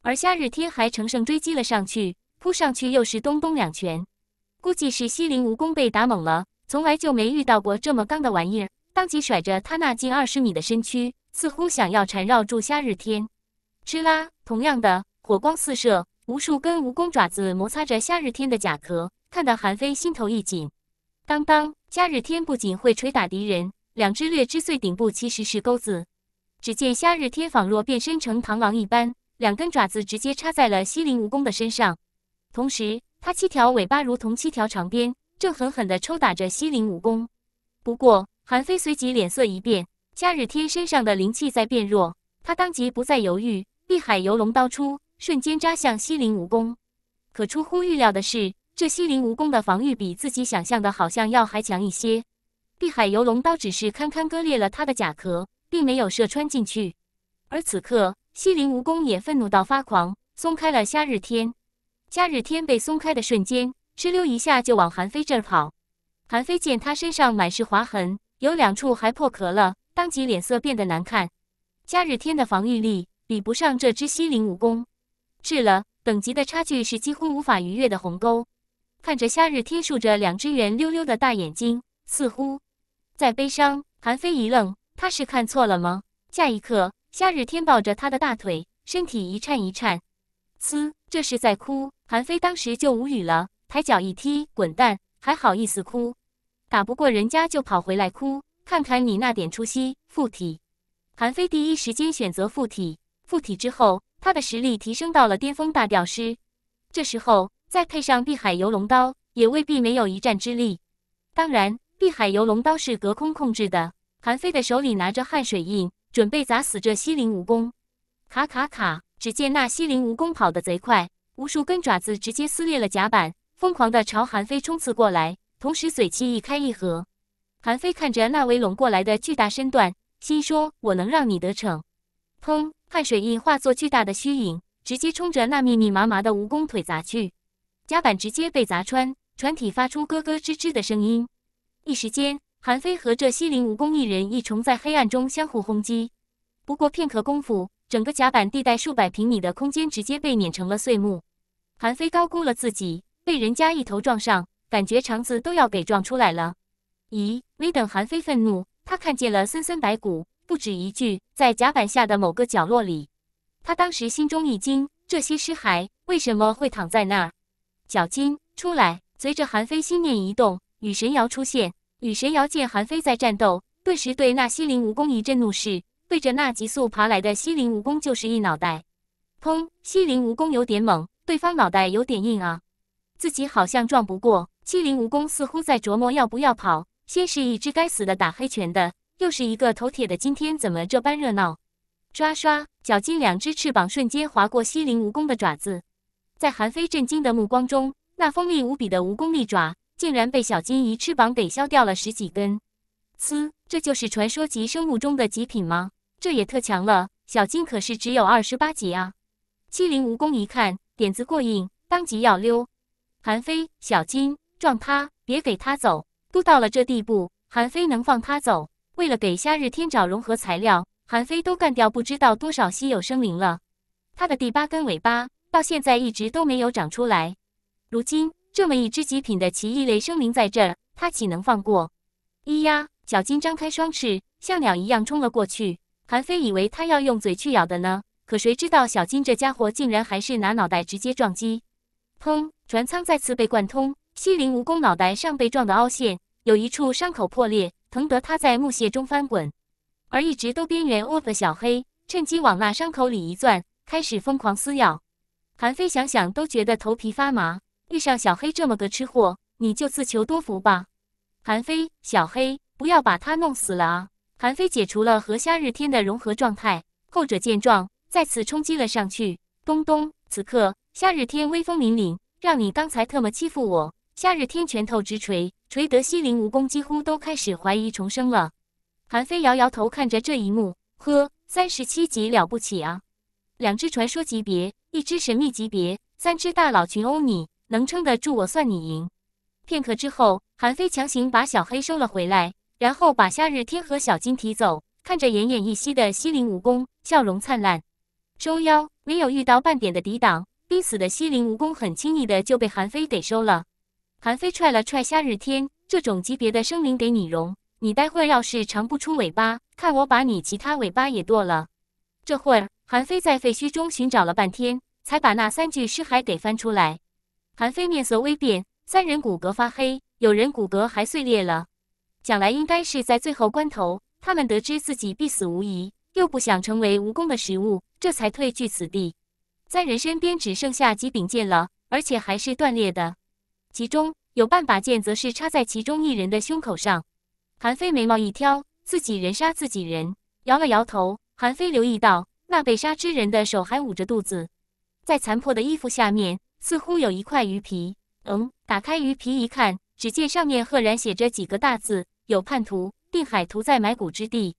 Speaker 1: 而夏日天还乘胜追击了上去，扑上去又是咚咚两拳。估计是西林蜈蚣被打懵了，从来就没遇到过这么刚的玩意儿。当即甩着他那近二十米的身躯，似乎想要缠绕住夏日天。嗤啦，同样的火光四射，无数根蜈蚣爪子摩擦着夏日天的甲壳，看得韩非心头一紧。当当，夏日天不仅会捶打敌人，两只掠之碎顶部其实是钩子。只见夏日天仿若变身成螳螂一般，两根爪子直接插在了西林蜈蚣的身上，同时他七条尾巴如同七条长鞭，正狠狠地抽打着西林蜈蚣。不过。韩非随即脸色一变，夏日天身上的灵气在变弱，他当即不再犹豫，碧海游龙刀出，瞬间扎向西陵蜈蚣。可出乎预料的是，这西陵蜈蚣的防御比自己想象的好像要还强一些，碧海游龙刀只是堪堪割裂了他的甲壳，并没有射穿进去。而此刻，西陵蜈蚣也愤怒到发狂，松开了夏日天。夏日天被松开的瞬间，哧溜一下就往韩非这儿跑。韩非见他身上满是划痕。有两处还破壳了，当即脸色变得难看。夏日天的防御力比不上这只西陵蜈蚣，是了，等级的差距是几乎无法逾越的鸿沟。看着夏日天竖着两只圆溜溜的大眼睛，似乎在悲伤。韩非一愣，他是看错了吗？下一刻，夏日天抱着他的大腿，身体一颤一颤，嘶，这是在哭。韩非当时就无语了，抬脚一踢，滚蛋，还好意思哭。打不过人家就跑回来哭，看看你那点出息！附体，韩非第一时间选择附体。附体之后，他的实力提升到了巅峰大屌师。这时候再配上碧海游龙刀，也未必没有一战之力。当然，碧海游龙刀是隔空控制的。韩非的手里拿着汗水印，准备砸死这西陵蜈蚣。卡卡卡！只见那西陵蜈蚣跑得贼快，无数根爪子直接撕裂了甲板，疯狂地朝韩非冲刺过来。同时，嘴气一开一合，韩非看着那围拢过来的巨大身段，心说：“我能让你得逞！”砰！汗水一化作巨大的虚影，直接冲着那密密麻麻的蜈蚣腿砸去，甲板直接被砸穿，船体发出咯咯吱吱的声音。一时间，韩非和这西陵蜈蚣一人一虫在黑暗中相互轰击。不过片刻功夫，整个甲板地带数百平米的空间直接被碾成了碎木。韩非高估了自己，被人家一头撞上。感觉肠子都要给撞出来了！咦，没等韩非愤怒，他看见了森森白骨，不止一具，在甲板下的某个角落里。他当时心中一惊，这些尸骸为什么会躺在那儿？角金，出来！随着韩非心念一动，雨神瑶出现。雨神瑶见韩非在战斗，顿时对那西陵蜈蚣一阵怒视，对着那急速爬来的西陵蜈蚣就是一脑袋。砰！西陵蜈蚣有点猛，对方脑袋有点硬啊，自己好像撞不过。七灵蜈蚣似乎在琢磨要不要跑，先是一只该死的打黑拳的，又是一个头铁的。今天怎么这般热闹？刷刷，小金两只翅膀瞬间划过西陵蜈蚣的爪子，在韩非震惊的目光中，那锋利无比的蜈蚣利爪竟然被小金一翅膀给削掉了十几根。呲，这就是传说级生物中的极品吗？这也特强了。小金可是只有二十八级啊！七灵蜈蚣一看点子过硬，当即要溜。韩非，小金。撞他！别给他走！都到了这地步，韩非能放他走？为了给夏日天找融合材料，韩非都干掉不知道多少稀有生灵了。他的第八根尾巴到现在一直都没有长出来。如今这么一只极品的奇异类生灵在这，他岂能放过？咿呀！小金张开双翅，像鸟一样冲了过去。韩非以为他要用嘴去咬的呢，可谁知道小金这家伙竟然还是拿脑袋直接撞击！砰！船舱再次被贯通。西陵蜈蚣脑袋上被撞的凹陷，有一处伤口破裂，疼得他在木屑中翻滚。而一直都边缘卧的小黑趁机往那伤口里一钻，开始疯狂撕咬。韩非想想都觉得头皮发麻，遇上小黑这么个吃货，你就自求多福吧。韩非，小黑，不要把他弄死了啊！韩非解除了和夏日天的融合状态，后者见状再次冲击了上去。咚咚！此刻夏日天威风凛凛，让你刚才特么欺负我！夏日天拳头直锤，锤得西陵蜈蚣几乎都开始怀疑重生了。韩非摇摇头，看着这一幕，呵，三十七级了不起啊！两只传说级别，一只神秘级别，三只大佬群殴你，能撑得住我算你赢。片刻之后，韩非强行把小黑收了回来，然后把夏日天和小金提走，看着奄奄一息的西陵蜈蚣，笑容灿烂。收妖没有遇到半点的抵挡，濒死的西陵蜈蚣很轻易的就被韩非给收了。韩非踹了踹夏日天，这种级别的生灵给你容。你待会儿要是长不出尾巴，看我把你其他尾巴也剁了。这会儿，韩非在废墟中寻找了半天，才把那三具尸骸给翻出来。韩非面色微变，三人骨骼发黑，有人骨骼还碎裂了。想来应该是在最后关头，他们得知自己必死无疑，又不想成为蜈蚣的食物，这才退居此地。三人身边只剩下几柄剑了，而且还是断裂的。其中有半把剑，则是插在其中一人的胸口上。韩非眉毛一挑，自己人杀自己人，摇了摇头。韩非留意到那被杀之人的手还捂着肚子，在残破的衣服下面，似乎有一块鱼皮。嗯，打开鱼皮一看，只见上面赫然写着几个大字：“有叛徒，定海图在埋骨之地。”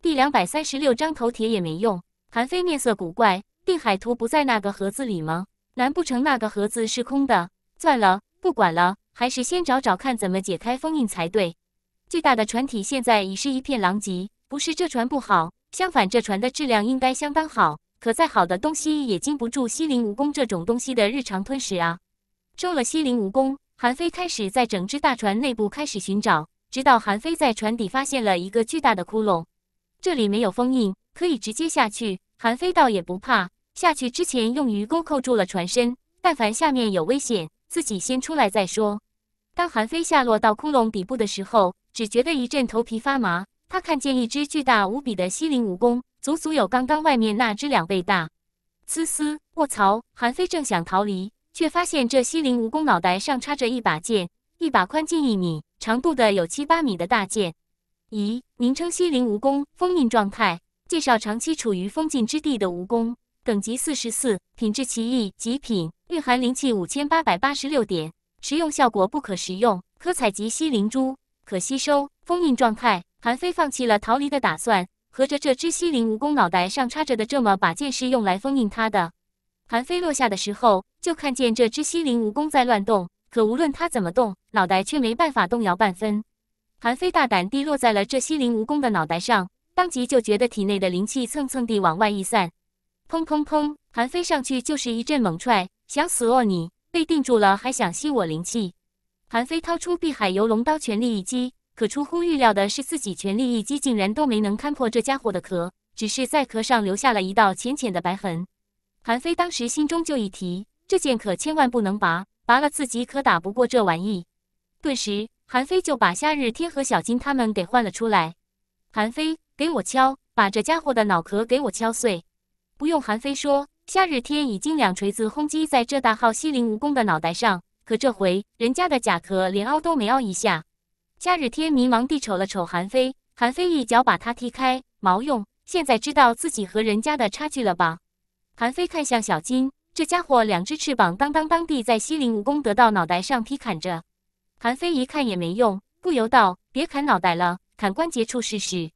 Speaker 1: 第两百三十六张头铁也没用。韩非面色古怪：“定海图不在那个盒子里吗？难不成那个盒子是空的？算了。”不管了，还是先找找看怎么解开封印才对。巨大的船体现在已是一片狼藉，不是这船不好，相反这船的质量应该相当好。可再好的东西也经不住西林蜈蚣这种东西的日常吞食啊！收了西林蜈蚣，韩非开始在整只大船内部开始寻找，直到韩非在船底发现了一个巨大的窟窿，这里没有封印，可以直接下去。韩非倒也不怕，下去之前用鱼钩扣住了船身，但凡下面有危险。自己先出来再说。当韩非下落到窟窿底部的时候，只觉得一阵头皮发麻。他看见一只巨大无比的西陵蜈蚣，足足有刚刚外面那只两倍大。嘶嘶！卧槽！韩非正想逃离，却发现这西陵蜈蚣脑袋上插着一把剑，一把宽近一米、长度的有七八米的大剑。咦？名称：西陵蜈蚣，封印状态。介绍：长期处于封禁之地的蜈蚣，等级四十四，品质奇异，极品。蕴含灵气五千八百八十六点，食用效果不可食用，可采集吸灵珠，可吸收封印状态。韩非放弃了逃离的打算，合着这只吸灵蜈蚣脑袋上插着的这么把剑是用来封印他的。韩非落下的时候，就看见这只吸灵蜈蚣在乱动，可无论它怎么动，脑袋却没办法动摇半分。韩非大胆地落在了这吸灵蜈蚣的脑袋上，当即就觉得体内的灵气蹭蹭地往外溢散，砰砰砰，韩非上去就是一阵猛踹。想死哦你被定住了，还想吸我灵气？韩非掏出碧海游龙刀，全力一击。可出乎预料的是，自己全力一击竟然都没能看破这家伙的壳，只是在壳上留下了一道浅浅的白痕。韩非当时心中就一提：这剑可千万不能拔，拔了自己可打不过这玩意。顿时，韩非就把夏日天和小金他们给换了出来。韩非，给我敲，把这家伙的脑壳给我敲碎！不用韩非说。夏日天已经两锤子轰击在这大号西林蜈蚣的脑袋上，可这回人家的甲壳连凹都没凹一下。夏日天迷茫地瞅了瞅韩非，韩非一脚把他踢开，毛用！现在知道自己和人家的差距了吧？韩非看向小金，这家伙两只翅膀当当当地在西林蜈蚣得到脑袋上劈砍着。韩非一看也没用，不由道：“别砍脑袋了，砍关节处试试。”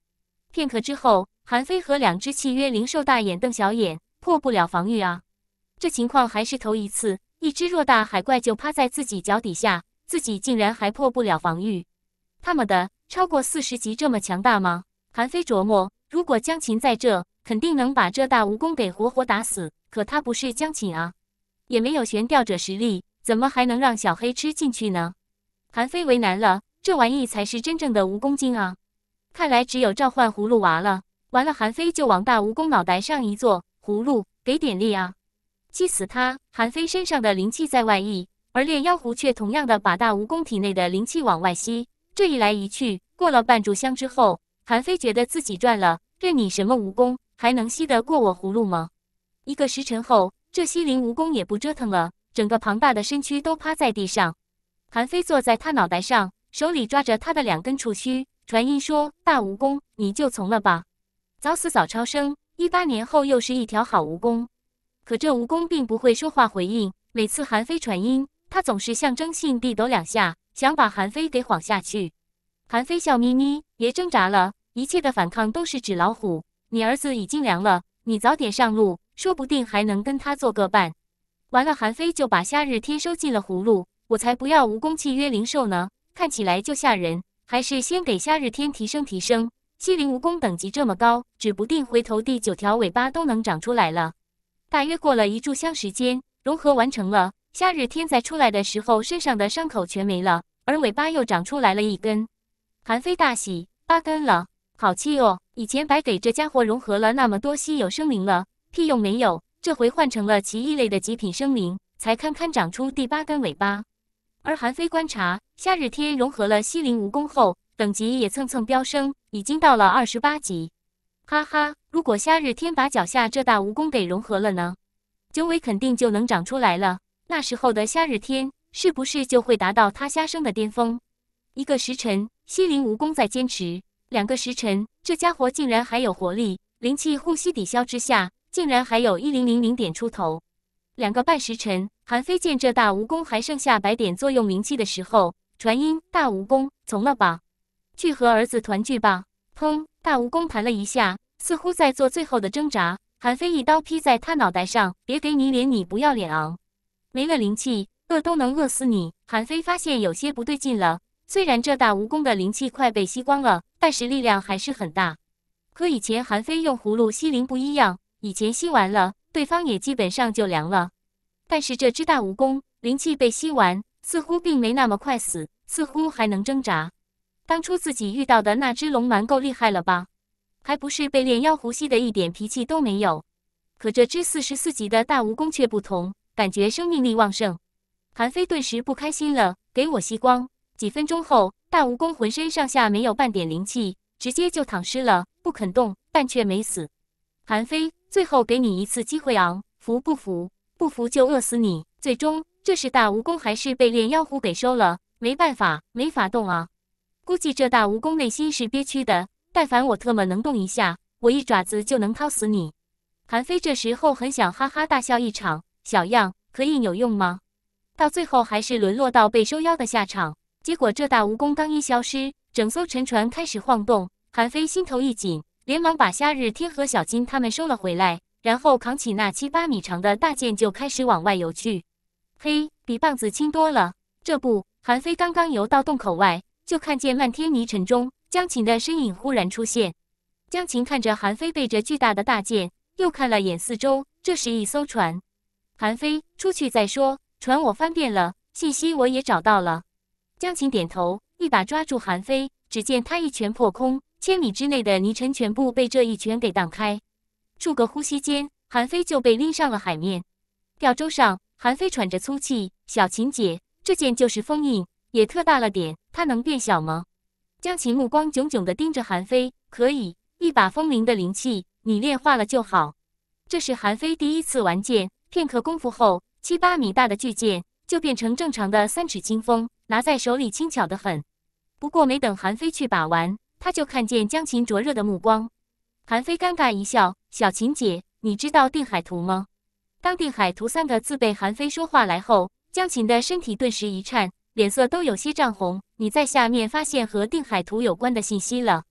Speaker 1: 片刻之后，韩非和两只契约灵兽大眼瞪小眼。破不了防御啊！这情况还是头一次，一只偌大海怪就趴在自己脚底下，自己竟然还破不了防御。他妈的，超过四十级这么强大吗？韩非琢磨，如果江琴在这，肯定能把这大蜈蚣给活活打死。可他不是江琴啊，也没有悬吊者实力，怎么还能让小黑吃进去呢？韩非为难了，这玩意才是真正的蜈蚣精啊！看来只有召唤葫芦娃了。完了，韩非就往大蜈蚣脑袋上一坐。葫芦，给点力啊！气死他！韩非身上的灵气在外溢，而炼妖狐却同样的把大蜈蚣体内的灵气往外吸。这一来一去，过了半炷香之后，韩非觉得自己赚了。任你什么蜈蚣，还能吸得过我葫芦吗？一个时辰后，这西陵蜈蚣也不折腾了，整个庞大的身躯都趴在地上。韩非坐在他脑袋上，手里抓着他的两根触须，传音说：“大蜈蚣，你就从了吧，早死早超生。”一八年后又是一条好蜈蚣，可这蜈蚣并不会说话回应。每次韩非传音，他总是象征性地抖两下，想把韩非给晃下去。韩非笑眯眯：“别挣扎了，一切的反抗都是纸老虎。你儿子已经凉了，你早点上路，说不定还能跟他做个伴。”完了，韩非就把夏日天收进了葫芦。我才不要蜈蚣契约灵兽呢，看起来就吓人。还是先给夏日天提升提升。西林蜈蚣等级这么高，指不定回头第九条尾巴都能长出来了。大约过了一炷香时间，融合完成了。夏日天才出来的时候，身上的伤口全没了，而尾巴又长出来了一根。韩非大喜，八根了，好气哦！以前白给这家伙融合了那么多稀有生灵了，屁用没有。这回换成了奇异类的极品生灵，才堪堪长出第八根尾巴。而韩非观察夏日天融合了西林蜈蚣后。等级也蹭蹭飙升，已经到了二十八级。哈哈，如果夏日天把脚下这大蜈蚣给融合了呢？九尾肯定就能长出来了。那时候的夏日天是不是就会达到他虾生的巅峰？一个时辰，西陵蜈蚣在坚持。两个时辰，这家伙竟然还有活力，灵气护膝抵消之下，竟然还有一零零零点出头。两个半时辰，韩非见这大蜈蚣还剩下百点作用灵气的时候，传音：“大蜈蚣，从了吧。”去和儿子团聚吧！砰！大蜈蚣弹了一下，似乎在做最后的挣扎。韩非一刀劈在他脑袋上，别给你脸，你不要脸啊！没了灵气，饿都能饿死你。韩非发现有些不对劲了。虽然这大蜈蚣的灵气快被吸光了，但是力量还是很大。和以前韩非用葫芦吸灵不一样，以前吸完了，对方也基本上就凉了。但是这只大蜈蚣灵气被吸完，似乎并没那么快死，似乎还能挣扎。当初自己遇到的那只龙蛮够厉害了吧？还不是被炼妖狐吸的，一点脾气都没有。可这只四十四级的大蜈蚣却不同，感觉生命力旺盛。韩非顿时不开心了，给我吸光！几分钟后，大蜈蚣浑身上下没有半点灵气，直接就躺尸了，不肯动，但却没死。韩非最后给你一次机会啊，服不服？不服就饿死你！最终，这是大蜈蚣还是被炼妖狐给收了？没办法，没法动啊。估计这大蜈蚣内心是憋屈的，但凡我特么能动一下，我一爪子就能掏死你。韩非这时候很想哈哈大笑一场，小样，可以有用吗？到最后还是沦落到被收腰的下场。结果这大蜈蚣刚一消失，整艘沉船开始晃动，韩非心头一紧，连忙把夏日天和小金他们收了回来，然后扛起那七八米长的大剑就开始往外游去。嘿，比棒子轻多了。这不，韩非刚刚游到洞口外。就看见漫天泥尘中，江琴的身影忽然出现。江琴看着韩非背着巨大的大剑，又看了眼四周，这是一艘船。韩非，出去再说。船我翻遍了，信息我也找到了。江琴点头，一把抓住韩非。只见他一拳破空，千米之内的泥尘全部被这一拳给荡开。数个呼吸间，韩非就被拎上了海面。钓舟上，韩非喘着粗气：“小琴姐，这剑就是封印。”也特大了点，它能变小吗？江琴目光炯炯地盯着韩飞，可以一把风铃的灵气，你炼化了就好。这是韩飞第一次玩剑，片刻功夫后，七八米大的巨剑就变成正常的三尺青风，拿在手里轻巧得很。不过没等韩飞去把玩，他就看见江琴灼热的目光。韩飞尴尬一笑：“小琴姐，你知道定海图吗？”当“定海图”三个字被韩飞说话来后，江琴的身体顿时一颤。脸色都有些涨红。你在下面发现和定海图有关的信息了？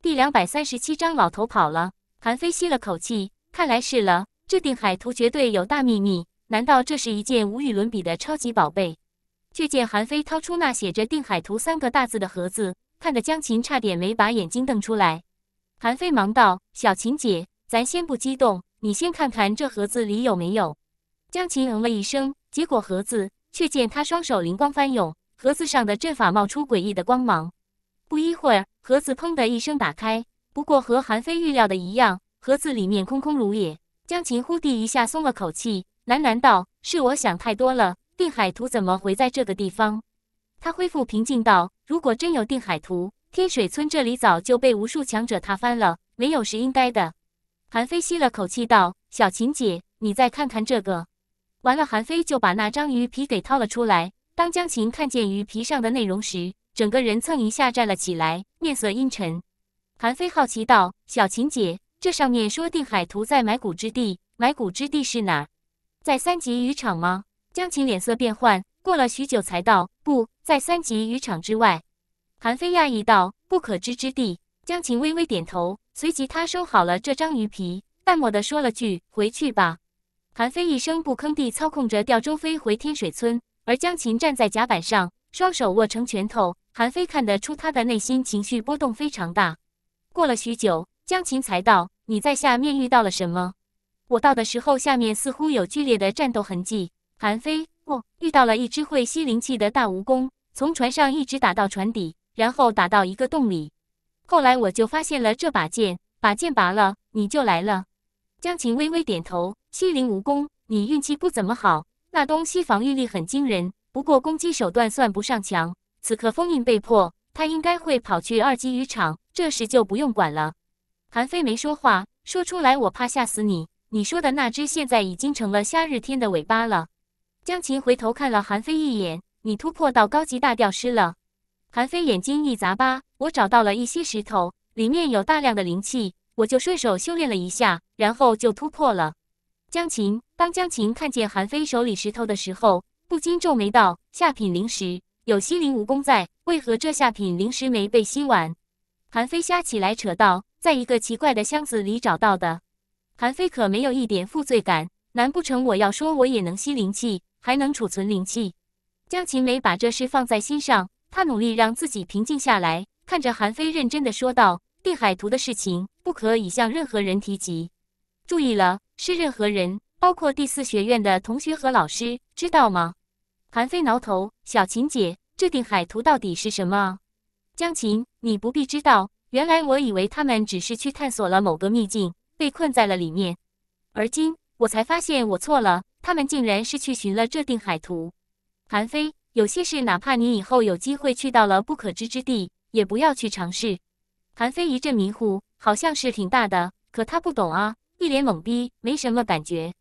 Speaker 1: 第两百三十七章，老头跑了。韩飞吸了口气，看来是了。这定海图绝对有大秘密。难道这是一件无与伦比的超级宝贝？却见韩飞掏出那写着“定海图”三个大字的盒子，看得江琴差点没把眼睛瞪出来。韩飞忙道：“小琴姐，咱先不激动，你先看看这盒子里有没有。”江琴嗯了一声，结果盒子。却见他双手灵光翻涌，盒子上的阵法冒出诡异的光芒。不一会儿，盒子砰的一声打开。不过和韩非预料的一样，盒子里面空空如也。江琴忽地一下松了口气，喃喃道：“是我想太多了，定海图怎么会在这个地方？”他恢复平静道：“如果真有定海图，天水村这里早就被无数强者踏翻了，没有是应该的。”韩非吸了口气道：“小琴姐，你再看看这个。”完了，韩非就把那张鱼皮给掏了出来。当江琴看见鱼皮上的内容时，整个人蹭一下站了起来，面色阴沉。韩非好奇道：“小琴姐，这上面说定海图在埋骨之地，埋骨之地是哪？在三级渔场吗？”江琴脸色变幻，过了许久才道：“不在三级渔场之外。”韩非讶异道：“不可知之地。”江琴微微点头，随即他收好了这张鱼皮，淡漠的说了句：“回去吧。”韩非一声不吭地操控着吊舟飞回天水村，而江琴站在甲板上，双手握成拳头。韩非看得出他的内心情绪波动非常大。过了许久，江琴才道：“你在下面遇到了什么？”“我到的时候，下面似乎有剧烈的战斗痕迹。”韩飞，哦，遇到了一只会吸灵气的大蜈蚣，从船上一直打到船底，然后打到一个洞里。后来我就发现了这把剑，把剑拔了，你就来了。”江琴微微点头。欺凌蜈蚣，你运气不怎么好。那东西防御力很惊人，不过攻击手段算不上强。此刻封印被破，他应该会跑去二级渔场，这时就不用管了。韩非没说话，说出来我怕吓死你。你说的那只现在已经成了夏日天的尾巴了。江琴回头看了韩飞一眼：“你突破到高级大吊师了？”韩飞眼睛一眨巴：“我找到了一些石头，里面有大量的灵气，我就顺手修炼了一下，然后就突破了。”江琴当江琴看见韩非手里石头的时候，不禁皱眉道：“下品灵石有吸灵蜈蚣在，为何这下品灵石没被吸完？”韩非瞎起来扯道：“在一个奇怪的箱子里找到的。”韩非可没有一点负罪感，难不成我要说我也能吸灵气，还能储存灵气？江琴没把这事放在心上，他努力让自己平静下来，看着韩非认真的说道：“定海图的事情，不可以向任何人提及，注意了。”是任何人，包括第四学院的同学和老师，知道吗？韩飞挠头，小琴姐，这定海图到底是什么？江琴，你不必知道。原来我以为他们只是去探索了某个秘境，被困在了里面。而今我才发现我错了，他们竟然是去寻了这定海图。韩飞，有些事哪怕你以后有机会去到了不可知之地，也不要去尝试。韩飞一阵迷糊，好像是挺大的，可他不懂啊。一脸懵逼，没什么感觉。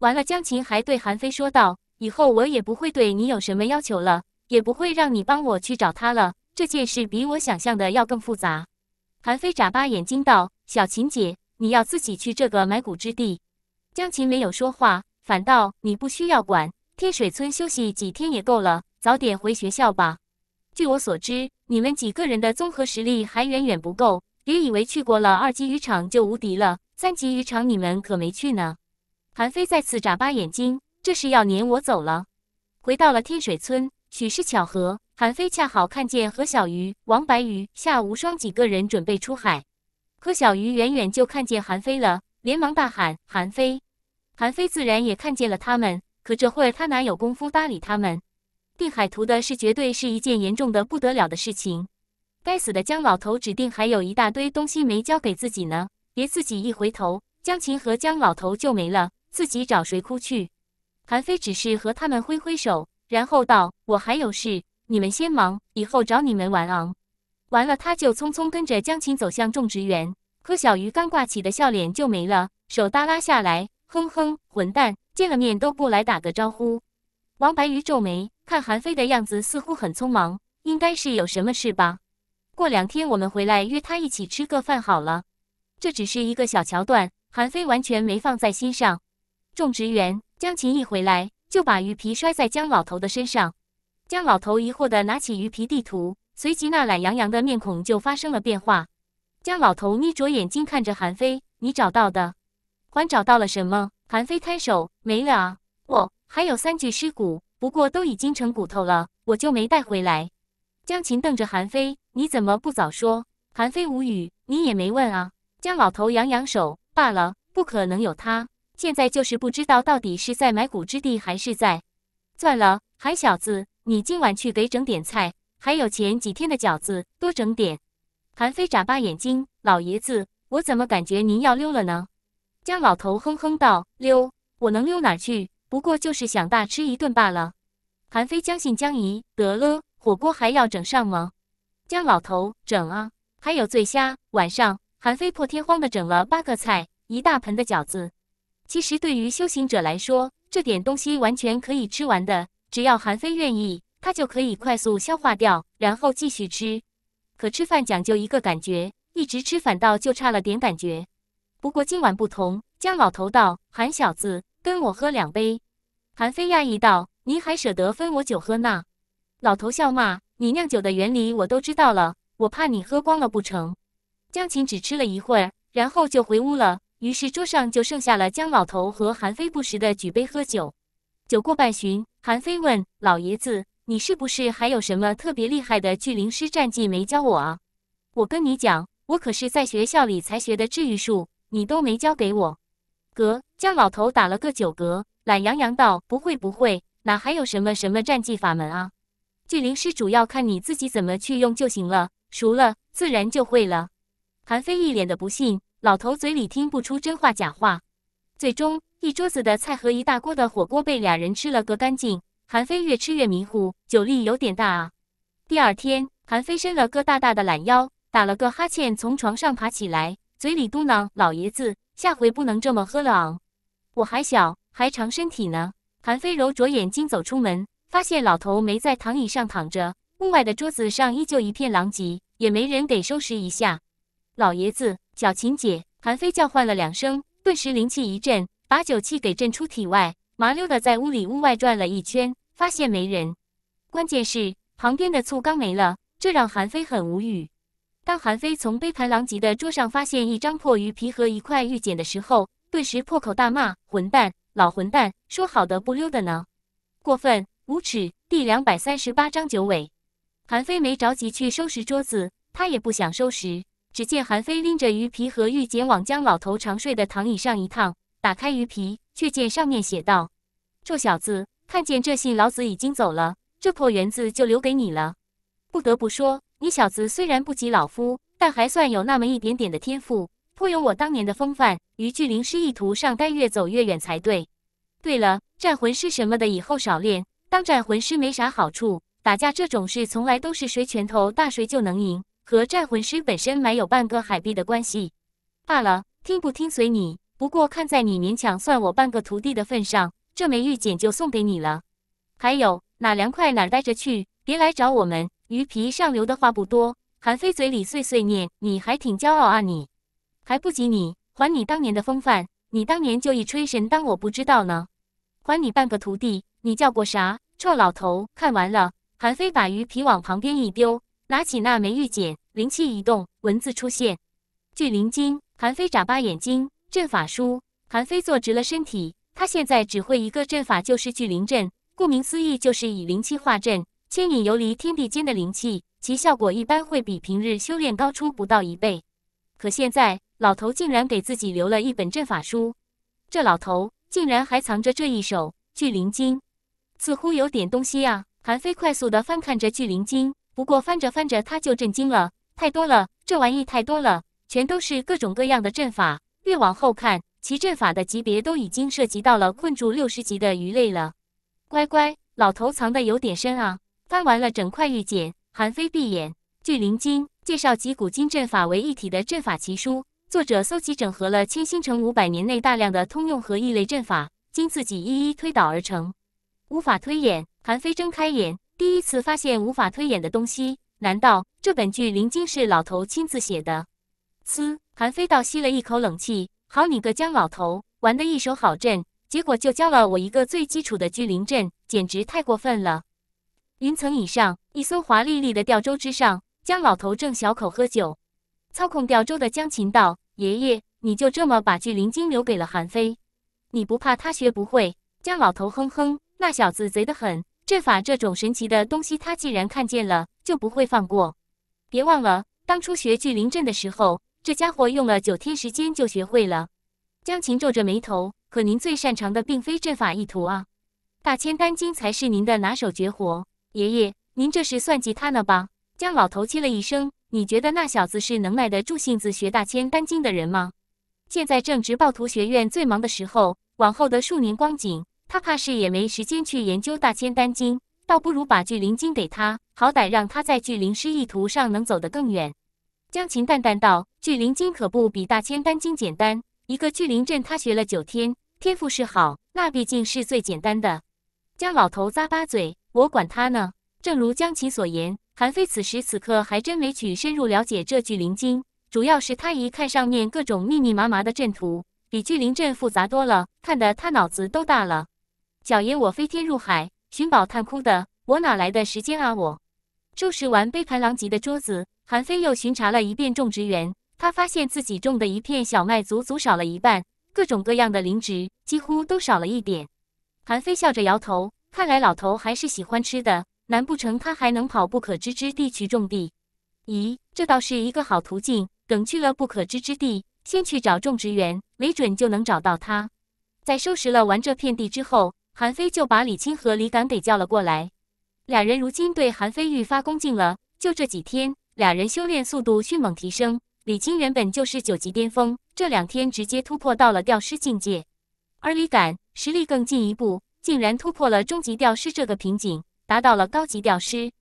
Speaker 1: 完了，江琴还对韩飞说道：“以后我也不会对你有什么要求了，也不会让你帮我去找他了。这件事比我想象的要更复杂。”韩飞眨巴眼睛道：“小琴姐，你要自己去这个埋骨之地。”江琴没有说话，反倒：“你不需要管，天水村休息几天也够了，早点回学校吧。据我所知，你们几个人的综合实力还远远不够，别以为去过了二级渔场就无敌了。”三级渔场你们可没去呢。韩飞再次眨巴眼睛，这是要撵我走了。回到了天水村，许是巧合，韩飞恰好看见何小鱼、王白鱼、夏无双几个人准备出海。何小鱼远远就看见韩飞了，连忙大喊：“韩飞！”韩飞自然也看见了他们，可这会儿他哪有功夫搭理他们？定海图的事绝对是一件严重的不得了的事情。该死的姜老头指定还有一大堆东西没交给自己呢。别自己一回头，江琴和江老头就没了，自己找谁哭去？韩飞只是和他们挥挥手，然后道：“我还有事，你们先忙，以后找你们玩啊。”完了，他就匆匆跟着江琴走向种植园。柯小鱼刚挂起的笑脸就没了，手耷拉下来，哼哼，混蛋，见了面都不来打个招呼。王白鱼皱眉，看韩飞的样子似乎很匆忙，应该是有什么事吧？过两天我们回来约他一起吃个饭好了。这只是一个小桥段，韩非完全没放在心上。种植园，江琴一回来就把鱼皮摔在江老头的身上。江老头疑惑的拿起鱼皮地图，随即那懒洋洋的面孔就发生了变化。江老头眯着眼睛看着韩非：“你找到的？还找到了什么？”韩非摊手：“没了啊，我还有三具尸骨，不过都已经成骨头了，我就没带回来。”江琴瞪着韩非：“你怎么不早说？”韩非无语：“你也没问啊。”江老头扬扬手，罢了，不可能有他。现在就是不知道到底是在埋骨之地还是在。算了，韩小子，你今晚去给整点菜，还有前几天的饺子多整点。韩非眨巴眼睛，老爷子，我怎么感觉您要溜了呢？江老头哼哼道：“溜，我能溜哪去？不过就是想大吃一顿罢了。”韩非将信将疑：“得了，火锅还要整上吗？”江老头：“整啊，还有醉虾，晚上。”韩非破天荒的整了八个菜，一大盆的饺子。其实对于修行者来说，这点东西完全可以吃完的。只要韩非愿意，他就可以快速消化掉，然后继续吃。可吃饭讲究一个感觉，一直吃反倒就差了点感觉。不过今晚不同，姜老头道：“韩小子，跟我喝两杯。”韩非讶异道：“你还舍得分我酒喝呢？”老头笑骂：“你酿酒的原理我都知道了，我怕你喝光了不成。”江琴只吃了一会儿，然后就回屋了。于是桌上就剩下了江老头和韩非，不时的举杯喝酒。酒过半巡，韩非问：“老爷子，你是不是还有什么特别厉害的聚灵师战绩没教我啊？”“我跟你讲，我可是在学校里才学的治愈术，你都没教给我。”“嗝，江老头打了个酒嗝，懒洋洋道：“不会不会，哪还有什么什么战绩法门啊？聚灵师主要看你自己怎么去用就行了，熟了自然就会了。”韩非一脸的不信，老头嘴里听不出真话假话。最终，一桌子的菜和一大锅的火锅被俩人吃了个干净。韩非越吃越迷糊，酒力有点大啊。第二天，韩非伸了个大大的懒腰，打了个哈欠，从床上爬起来，嘴里嘟囔：“老爷子，下回不能这么喝了啊，我还小，还长身体呢。”韩非揉着眼睛走出门，发现老头没在躺椅上躺着，屋外的桌子上依旧一片狼藉，也没人给收拾一下。老爷子，小琴姐，韩非叫唤了两声，顿时灵气一震，把酒气给震出体外，麻溜的在屋里屋外转了一圈，发现没人。关键是旁边的醋缸没了，这让韩非很无语。当韩非从杯盘狼藉的桌上发现一张破鱼皮和一块玉简的时候，顿时破口大骂：“混蛋，老混蛋！说好的不溜的呢？过分，无耻！”第两百三十八章九尾。韩非没着急去收拾桌子，他也不想收拾。只见韩非拎着鱼皮和玉简往姜老头常睡的躺椅上一趟，打开鱼皮，却见上面写道：“臭小子，看见这信，老子已经走了，这破园子就留给你了。不得不说，你小子虽然不及老夫，但还算有那么一点点的天赋，颇有我当年的风范。于巨灵师意图上，该越走越远才对。对了，战魂师什么的以后少练，当战魂师没啥好处，打架这种事从来都是谁拳头大谁就能赢。”和战魂师本身没有半个海币的关系，罢了，听不听随你。不过看在你勉强算我半个徒弟的份上，这枚玉简就送给你了。还有哪凉快哪待着去，别来找我们。鱼皮上流的话不多，韩非嘴里碎碎念，你还挺骄傲啊，你还不及你，还你当年的风范，你当年就一吹神，当我不知道呢。还你半个徒弟，你叫过啥？臭老头，看完了。韩非把鱼皮往旁边一丢，拿起那枚玉简。灵气一动，文字出现，《聚灵经》。韩非眨巴眼睛，阵法书。韩非坐直了身体，他现在只会一个阵法，就是聚灵阵。顾名思义，就是以灵气化阵，牵引游离天地间的灵气，其效果一般会比平日修炼高出不到一倍。可现在，老头竟然给自己留了一本阵法书，这老头竟然还藏着这一手《聚灵经》，似乎有点东西啊！韩非快速地翻看着《聚灵经》，不过翻着翻着，他就震惊了。太多了，这玩意太多了，全都是各种各样的阵法。越往后看，其阵法的级别都已经涉及到了困住六十级的鱼类了。乖乖，老头藏的有点深啊！翻完了整块玉简，韩非闭眼，《据《灵经》介绍集古今阵法为一体的阵法奇书，作者搜集整合了清星城五百年内大量的通用和异类阵法，经自己一一推导而成。无法推演。韩非睁开眼，第一次发现无法推演的东西。难道这本《巨灵经》是老头亲自写的？嘶！韩非倒吸了一口冷气。好你个江老头，玩的一手好阵，结果就教了我一个最基础的巨灵阵，简直太过分了！云层以上，一艘华丽丽的吊舟之上，江老头正小口喝酒。操控吊舟的江琴道：“爷爷，你就这么把巨灵经留给了韩非？你不怕他学不会？”江老头哼哼：“那小子贼得很，阵法这种神奇的东西，他既然看见了。”就不会放过。别忘了，当初学聚灵阵的时候，这家伙用了九天时间就学会了。江琴皱着眉头，可您最擅长的并非阵法意图啊，大千丹经才是您的拿手绝活。爷爷，您这是算计他呢吧？江老头切了一声，你觉得那小子是能耐得住性子学大千丹经的人吗？现在正值暴徒学院最忙的时候，往后的数年光景，他怕是也没时间去研究大千丹经。倒不如把巨灵经给他，好歹让他在巨灵师意图上能走得更远。江琴淡淡道：“巨灵经可不比大千丹经简单，一个巨灵阵他学了九天，天赋是好，那毕竟是最简单的。”江老头咂巴嘴：“我管他呢。”正如江琴所言，韩非此时此刻还真没去深入了解这巨灵经，主要是他一看上面各种密密麻麻的阵图，比巨灵阵复杂多了，看得他脑子都大了。小爷我飞天入海。寻宝探窟的，我哪来的时间啊！我收拾完杯盘狼藉的桌子，韩飞又巡查了一遍种植园。他发现自己种的一片小麦足足少了一半，各种各样的灵植几乎都少了一点。韩飞笑着摇头，看来老头还是喜欢吃的。难不成他还能跑不可知之地去种地？咦，这倒是一个好途径。等去了不可知之地，先去找种植园，没准就能找到他。在收拾了完这片地之后。韩非就把李青和李敢给叫了过来，两人如今对韩非愈发恭敬了。就这几天，两人修炼速度迅猛提升。李青原本就是九级巅峰，这两天直接突破到了吊师境界。而李敢实力更进一步，竟然突破了中级吊师这个瓶颈，达到了高级吊师。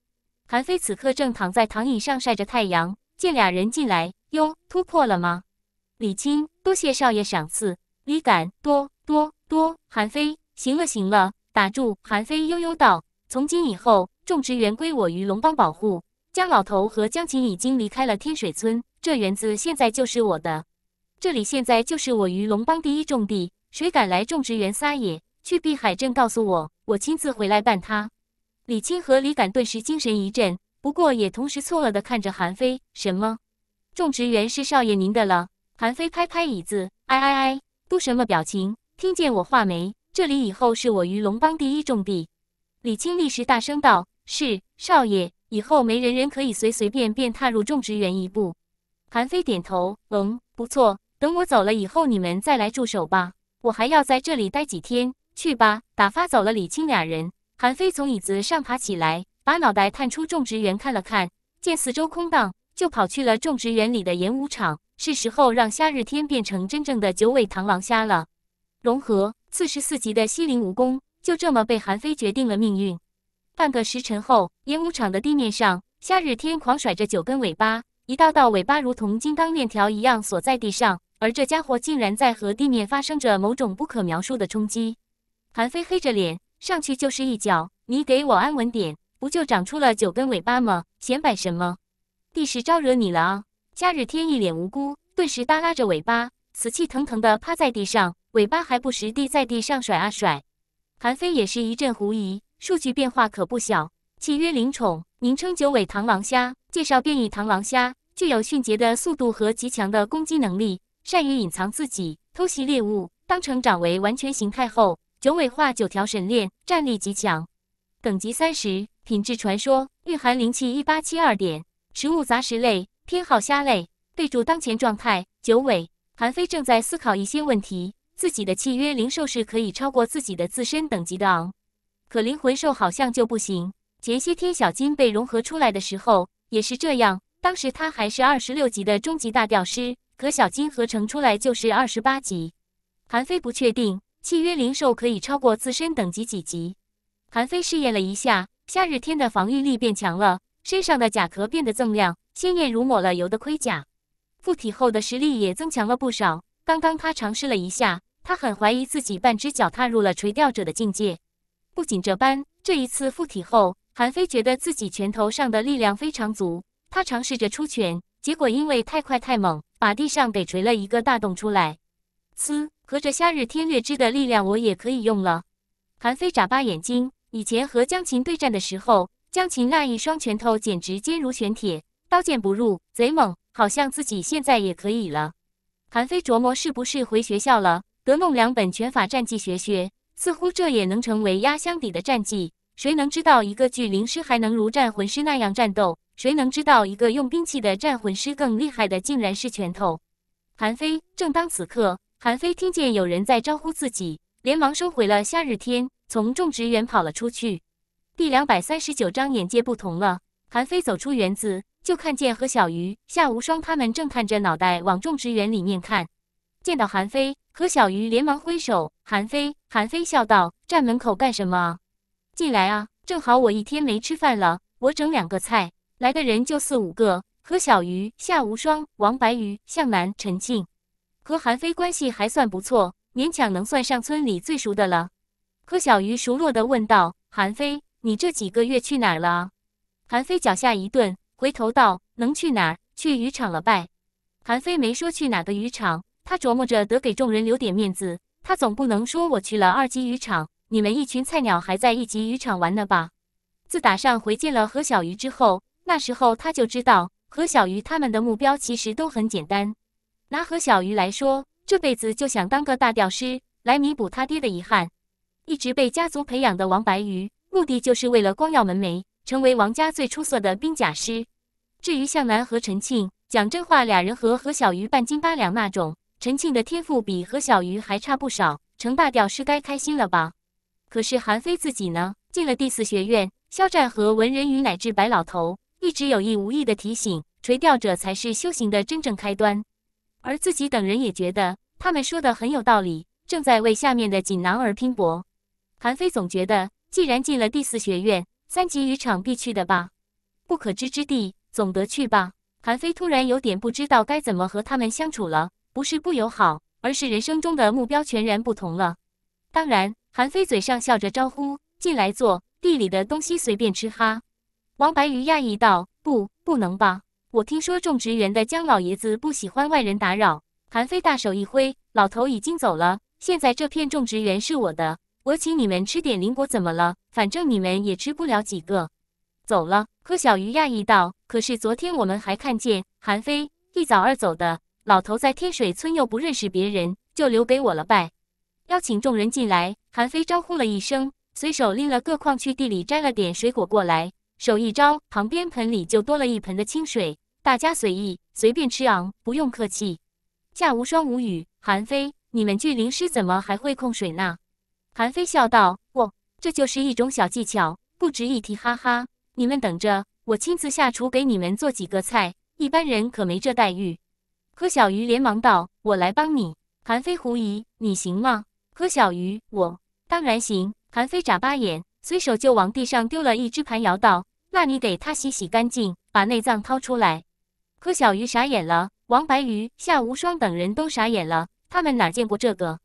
Speaker 1: 韩非此刻正躺在躺椅上晒着太阳，见俩人进来，哟，突破了吗？李青，多谢少爷赏赐。李敢，多多多，韩非。行了行了，打住！韩非悠悠道：“从今以后，种植园归我于龙帮保护。江老头和江琴已经离开了天水村，这园子现在就是我的。这里现在就是我于龙帮第一种地，谁敢来种植园撒野？去碧海镇告诉我，我亲自回来办他。”李清和李敢顿时精神一振，不过也同时错愕地看着韩非：“什么？种植园是少爷您的了？”韩非拍拍椅子：“哎哎哎，都什么表情？听见我话没？”这里以后是我鱼龙帮第一重地，李青立时大声道：“是少爷，以后没人人可以随随便便踏入种植园一步。”韩非点头：“嗯，不错。等我走了以后，你们再来驻守吧。我还要在这里待几天。”去吧，打发走了李青俩人。韩非从椅子上爬起来，把脑袋探出种植园看了看，见四周空荡，就跑去了种植园里的演武场。是时候让夏日天变成真正的九尾螳螂虾了，融合。四十四级的西陵蜈蚣就这么被韩非决定了命运。半个时辰后，演武场的地面上，夏日天狂甩着九根尾巴，一道道尾巴如同金刚链条一样锁在地上，而这家伙竟然在和地面发生着某种不可描述的冲击。韩非黑着脸上去就是一脚：“你给我安稳点！不就长出了九根尾巴吗？显摆什么？地是招惹你了啊！”夏日天一脸无辜，顿时耷拉着尾巴，死气腾腾地趴在地上。尾巴还不时地在地上甩啊甩，韩非也是一阵狐疑。数据变化可不小。契约灵宠名称：九尾螳螂虾。介绍：变异螳螂虾具有迅捷的速度和极强的攻击能力，善于隐藏自己，偷袭猎物。当成长为完全形态后，九尾化九条神链，战力极强。等级三十，品质传说，蕴含灵气一八七二点。食物杂食类，偏好虾类。备注：当前状态九尾。韩非正在思考一些问题。自己的契约灵兽是可以超过自己的自身等级的昂，可灵魂兽好像就不行。前些天小金被融合出来的时候也是这样，当时他还是二十六级的终极大吊师，可小金合成出来就是二十八级。韩非不确定契约灵兽可以超过自身等级几级。韩非试验了一下，夏日天的防御力变强了，身上的甲壳变得锃亮，鲜艳如抹了油的盔甲。附体后的实力也增强了不少。刚刚他尝试了一下。他很怀疑自己半只脚踏入了垂钓者的境界。不仅这般，这一次附体后，韩非觉得自己拳头上的力量非常足。他尝试着出拳，结果因为太快太猛，把地上给锤了一个大洞出来。嘶，合着夏日天月之的力量我也可以用了。韩非眨巴眼睛，以前和江琴对战的时候，江琴那一双拳头简直坚如玄铁，刀剑不入，贼猛，好像自己现在也可以了。韩非琢磨是不是回学校了。得弄两本拳法战绩学学，似乎这也能成为压箱底的战绩。谁能知道一个巨灵师还能如战魂师那样战斗？谁能知道一个用兵器的战魂师更厉害的竟然是拳头？韩非正当此刻，韩非听见有人在招呼自己，连忙收回了夏日天，从种植园跑了出去。第两百三十九章眼界不同了。韩非走出园子，就看见和小鱼、夏无双他们正探着脑袋往种植园里面看，见到韩非。何小鱼连忙挥手，韩非，韩非笑道：“站门口干什么？进来啊！正好我一天没吃饭了，我整两个菜。来的人就四五个：何小鱼、夏无双、王白鱼、向南、陈静。和韩非关系还算不错，勉强能算上村里最熟的了。”柯小鱼熟络的问道：“韩非，你这几个月去哪了？”韩非脚下一顿，回头道：“能去哪？去渔场了呗。”韩非没说去哪个渔场。他琢磨着得给众人留点面子，他总不能说我去了二级渔场，你们一群菜鸟还在一级渔场玩呢吧？自打上回见了何小鱼之后，那时候他就知道何小鱼他们的目标其实都很简单。拿何小鱼来说，这辈子就想当个大钓师，来弥补他爹的遗憾。一直被家族培养的王白鱼，目的就是为了光耀门楣，成为王家最出色的兵甲师。至于向南和陈庆，讲真话，俩人和何小鱼半斤八两那种。陈庆的天赋比何小鱼还差不少，成大钓是该开心了吧？可是韩非自己呢？进了第四学院，肖战和文人鱼乃至白老头一直有意无意的提醒，垂钓者才是修行的真正开端。而自己等人也觉得他们说的很有道理，正在为下面的锦囊而拼搏。韩非总觉得，既然进了第四学院，三级渔场必去的吧？不可知之地，总得去吧？韩非突然有点不知道该怎么和他们相处了。不是不友好，而是人生中的目标全然不同了。当然，韩非嘴上笑着招呼：“进来坐，地里的东西随便吃哈。”王白鱼讶异道：“不，不能吧？我听说种植园的姜老爷子不喜欢外人打扰。”韩非大手一挥：“老头已经走了，现在这片种植园是我的，我请你们吃点林果，怎么了？反正你们也吃不了几个。”走了。柯小鱼讶异道：“可是昨天我们还看见韩非一早二走的。”老头在天水村又不认识别人，就留给我了呗。邀请众人进来，韩非招呼了一声，随手拎了个矿区地里摘了点水果过来，手一招，旁边盆里就多了一盆的清水。大家随意，随便吃昂，不用客气。夏无双无语，韩非，你们巨灵师怎么还会控水呢？韩非笑道：“我这就是一种小技巧，不值一提，哈哈。你们等着，我亲自下厨给你们做几个菜，一般人可没这待遇。”柯小鱼连忙道：“我来帮你。”韩非狐疑：“你行吗？”柯小鱼：“我当然行。”韩非眨巴眼，随手就往地上丢了一只盘摇道：“那你给它洗洗干净，把内脏掏出来。”柯小鱼傻眼了，王白鱼、夏无双等人都傻眼了，他们哪见过这个？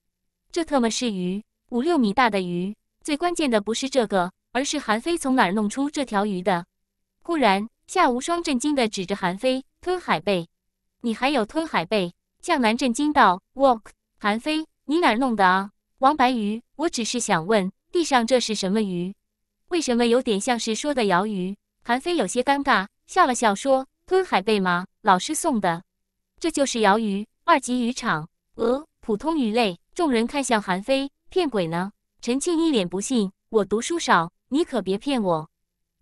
Speaker 1: 这特么是鱼，五六米大的鱼。最关键的不是这个，而是韩非从哪儿弄出这条鱼的？忽然，夏无双震惊的指着韩非：“吞海贝。”你还有吞海贝？向南震惊道。Walk，韩非，你哪弄的啊？王白鱼，我只是想问，地上这是什么鱼？为什么有点像是说的瑶鱼？韩非有些尴尬，笑了笑说：“吞海贝吗？老师送的，这就是瑶鱼。二级渔场，呃，普通鱼类。”众人看向韩非，骗鬼呢？陈庆一脸不信：“我读书少，你可别骗我。”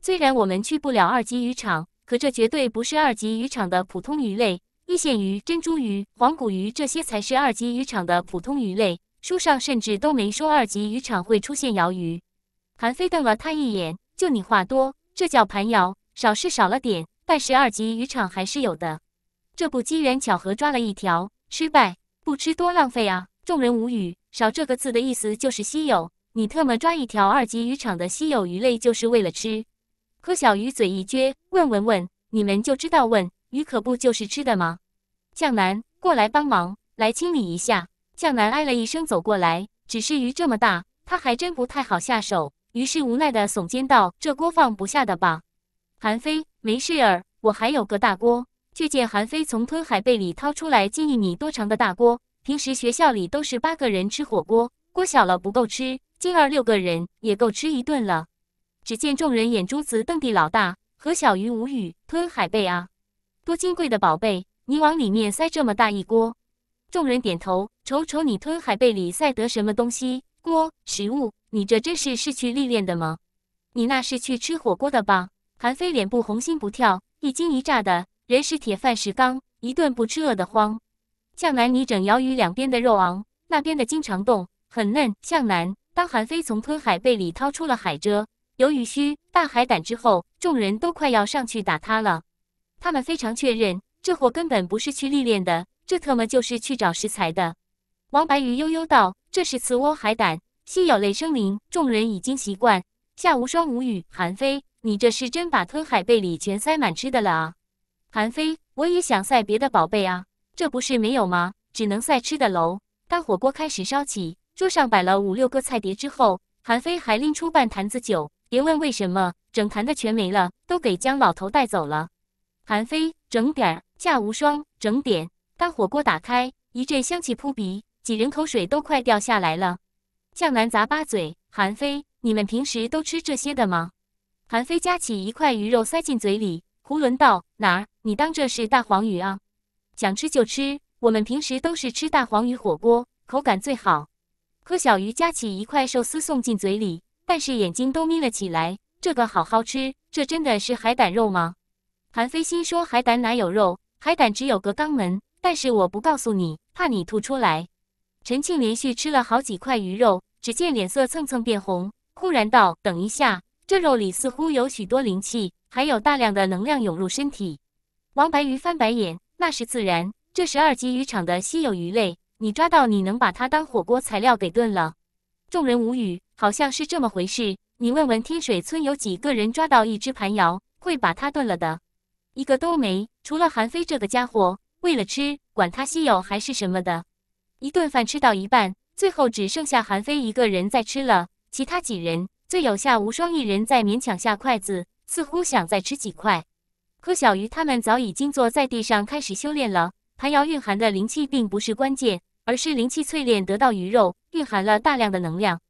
Speaker 1: 虽然我们去不了二级渔场，可这绝对不是二级渔场的普通鱼类。一线鱼、珍珠鱼、黄骨鱼，这些才是二级渔场的普通鱼类。书上甚至都没说二级渔场会出现鳐鱼。韩飞瞪了他一眼，就你话多。这叫盘瑶，少是少了点，但是二级渔场还是有的。这不机缘巧合抓了一条，失败，不吃多浪费啊！众人无语。少这个字的意思就是稀有。你特么抓一条二级渔场的稀有鱼类就是为了吃？柯小鱼嘴一撅，问问问，你们就知道问，鱼可不就是吃的吗？向南，过来帮忙，来清理一下。向南哎了一声，走过来。只是鱼这么大，他还真不太好下手，于是无奈的耸肩道：“这锅放不下的吧？”韩非，没事儿，我还有个大锅。却见韩非从吞海贝里掏出来近一米多长的大锅。平时学校里都是八个人吃火锅，锅小了不够吃，今儿六个人也够吃一顿了。只见众人眼珠子瞪地老大，何小鱼无语：“吞海贝啊，多金贵的宝贝。”你往里面塞这么大一锅，众人点头。瞅瞅你吞海贝里塞得什么东西？锅食物？你这真是是去历练的吗？你那是去吃火锅的吧？韩非脸部红心不跳，一惊一乍的。人是铁饭是钢，一顿不吃饿得慌。向南，你整鳐鱼两边的肉昂，那边的经常动，很嫩。向南，当韩非从吞海贝里掏出了海蜇、鱿鱼须、大海胆之后，众人都快要上去打他了。他们非常确认。这货根本不是去历练的，这特么就是去找食材的。王白鱼悠悠道：“这是刺窝海胆，稀有类生灵。”众人已经习惯。夏无双无语：“韩非，你这是真把吞海贝里全塞满吃的了啊？”韩非：“我也想塞别的宝贝啊，这不是没有吗？只能塞吃的喽。”当火锅开始烧起，桌上摆了五六个菜碟之后，韩非还拎出半坛子酒，别问为什么，整坛的全没了，都给姜老头带走了。韩非整点儿。夏无双，整点。当火锅打开，一阵香气扑鼻，几人口水都快掉下来了。向南砸巴嘴，韩非，你们平时都吃这些的吗？韩非夹起一块鱼肉塞进嘴里。胡伦道：“哪儿？你当这是大黄鱼啊？想吃就吃。我们平时都是吃大黄鱼火锅，口感最好。”柯小鱼夹起一块寿司送进嘴里，但是眼睛都眯了起来。这个好好吃，这真的是海胆肉吗？韩非心说：海胆哪有肉？海胆只有个肛门？但是我不告诉你，怕你吐出来。陈庆连续吃了好几块鱼肉，只见脸色蹭蹭变红。忽然道：“等一下，这肉里似乎有许多灵气，还有大量的能量涌入身体。”王白鱼翻白眼：“那是自然，这十二级渔场的稀有鱼类，你抓到你能把它当火锅材料给炖了？”众人无语，好像是这么回事。你问问天水村有几个人抓到一只盘瑶会把它炖了的，一个都没。除了韩非这个家伙，为了吃，管他稀有还是什么的，一顿饭吃到一半，最后只剩下韩非一个人在吃了，其他几人最有下无双一人在勉强下筷子，似乎想再吃几块。可小鱼他们早已经坐在地上开始修炼了。盘瑶蕴含的灵气并不是关键，而是灵气淬炼得到鱼肉，蕴含了大量的能量，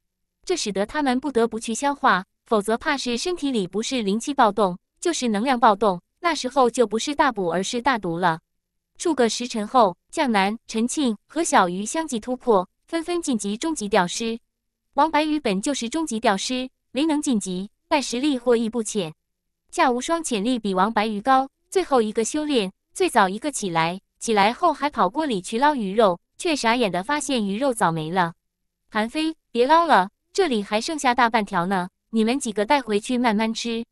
Speaker 1: 这使得他们不得不去消化，否则怕是身体里不是灵气暴动，就是能量暴动。那时候就不是大补，而是大毒了。数个时辰后，蒋南、陈庆和小鱼相继突破，纷纷晋级终极钓师。王白鱼本就是终极钓师，没能晋级，但实力获益不浅。夏无双潜力比王白鱼高，最后一个修炼，最早一个起来，起来后还跑锅里去捞鱼肉，却傻眼的发现鱼肉早没了。韩非，别捞了，这里还剩下大半条呢，你们几个带回去慢慢吃。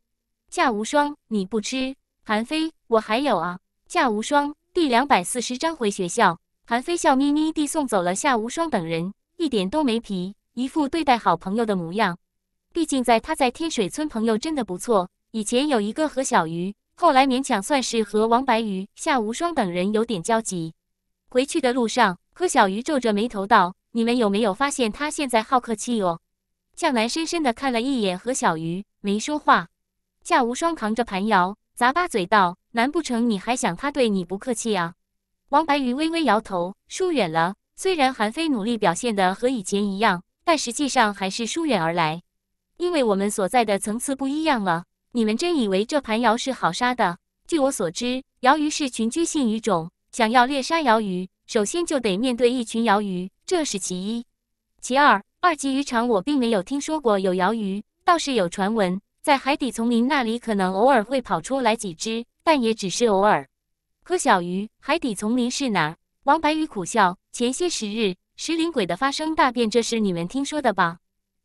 Speaker 1: 夏无双，你不吃？韩非，我还有啊。夏无双第两百四十章回学校。韩非笑眯眯地送走了夏无双等人，一点都没皮，一副对待好朋友的模样。毕竟在他在天水村朋友真的不错，以前有一个何小鱼，后来勉强算是和王白鱼、夏无双等人有点交集。回去的路上，何小鱼皱着眉头道：“你们有没有发现他现在好客气哦？”向南深深地看了一眼何小鱼，没说话。夏无双扛着盘瑶。砸巴嘴道：“难不成你还想他对你不客气啊？”王白鱼微微摇头，疏远了。虽然韩非努力表现的和以前一样，但实际上还是疏远而来，因为我们所在的层次不一样了。你们真以为这盘瑶是好杀的？据我所知，瑶鱼是群居性鱼种，想要猎杀瑶鱼，首先就得面对一群瑶鱼，这是其一。其二，二级渔场我并没有听说过有瑶鱼，倒是有传闻。在海底丛林那里，可能偶尔会跑出来几只，但也只是偶尔。柯小鱼，海底丛林是哪？王白羽苦笑。前些时日，石林鬼的发生大变，这是你们听说的吧？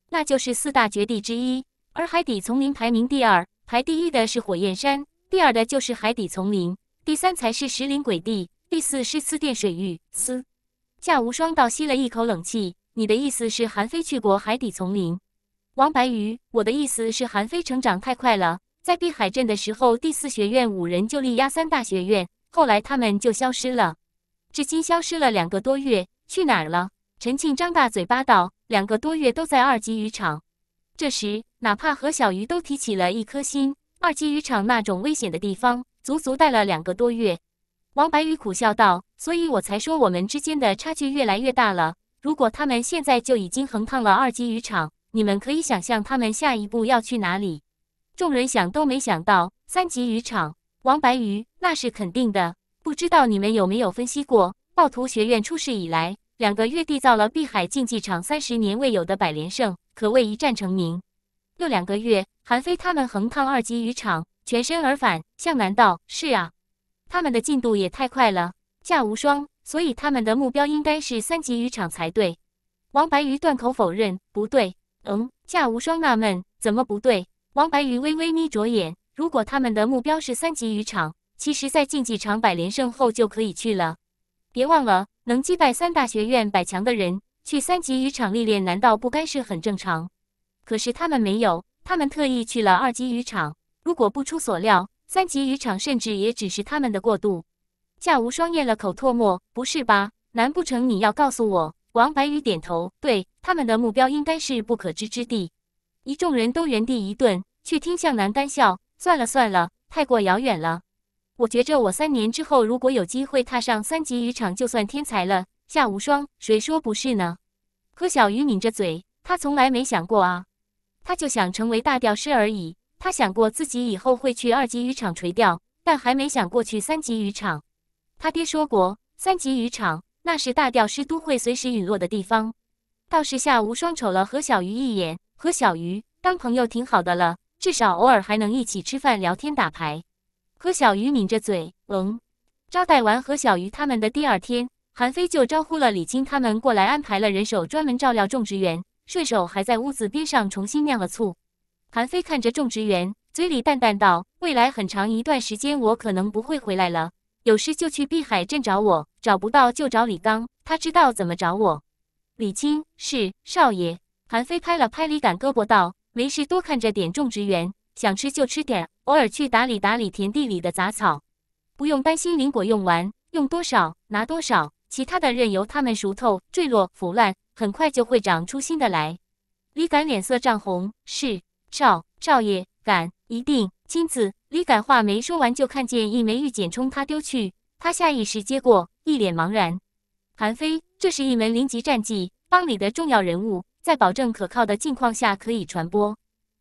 Speaker 1: 那就是四大绝地之一，而海底丛林排名第二，排第一的是火焰山，第二的就是海底丛林，第三才是石林鬼地，第四是四殿水域。嘶！夏无双倒吸了一口冷气。你的意思是韩非去过海底丛林？王白鱼，我的意思是，韩非成长太快了。在碧海镇的时候，第四学院五人就力压三大学院，后来他们就消失了。至今消失了两个多月，去哪儿了？陈庆张大嘴巴道：“两个多月都在二级渔场。”这时，哪怕何小鱼都提起了一颗心。二级渔场那种危险的地方，足足待了两个多月。王白鱼苦笑道：“所以我才说我们之间的差距越来越大了。如果他们现在就已经横趟了二级渔场。”你们可以想象他们下一步要去哪里？众人想都没想到，三级渔场，王白鱼那是肯定的。不知道你们有没有分析过，暴徒学院出事以来，两个月缔造了碧海竞技场三十年未有的百连胜，可谓一战成名。又两个月，韩非他们横趟二级渔场，全身而返。向南道是啊，他们的进度也太快了，驾无双，所以他们的目标应该是三级渔场才对。王白鱼断口否认，不对。嗯，夏无双纳闷，怎么不对？王白鱼微微眯着眼。如果他们的目标是三级渔场，其实，在竞技场百连胜后就可以去了。别忘了，能击败三大学院百强的人，去三级渔场历练，难道不该是很正常？可是他们没有，他们特意去了二级渔场。如果不出所料，三级渔场甚至也只是他们的过渡。夏无双咽了口唾沫，不是吧？难不成你要告诉我？王白羽点头，对他们的目标应该是不可知之地。一众人都原地一顿，却听向南干笑：“算了算了，太过遥远了。我觉着我三年之后如果有机会踏上三级渔场，就算天才了，下无双，谁说不是呢？”柯小鱼抿着嘴，他从来没想过啊，他就想成为大钓师而已。他想过自己以后会去二级渔场垂钓，但还没想过去三级渔场。他爹说过，三级渔场。那是大吊师都会随时陨落的地方。倒是夏无双瞅了何小鱼一眼，何小鱼当朋友挺好的了，至少偶尔还能一起吃饭、聊天、打牌。何小鱼抿着嘴，嗯。招待完何小鱼他们的第二天，韩非就招呼了李菁他们过来，安排了人手专门照料种植园，顺手还在屋子边上重新酿了醋。韩非看着种植园，嘴里淡淡道：“未来很长一段时间，我可能不会回来了，有事就去碧海镇找我。”找不到就找李刚，他知道怎么找我。李青是少爷。韩飞拍了拍李敢胳膊，道：“没事，多看着点种植园，想吃就吃点，偶尔去打理打理田地里的杂草，不用担心林果用完，用多少拿多少，其他的任由它们熟透、坠落、腐烂，很快就会长出新的来。”李敢脸色涨红：“是少少爷敢一定亲自。”李敢话没说完，就看见一枚玉简冲他丢去，他下意识接过。一脸茫然，韩非，这是一门零级战绩，帮里的重要人物，在保证可靠的境况下可以传播。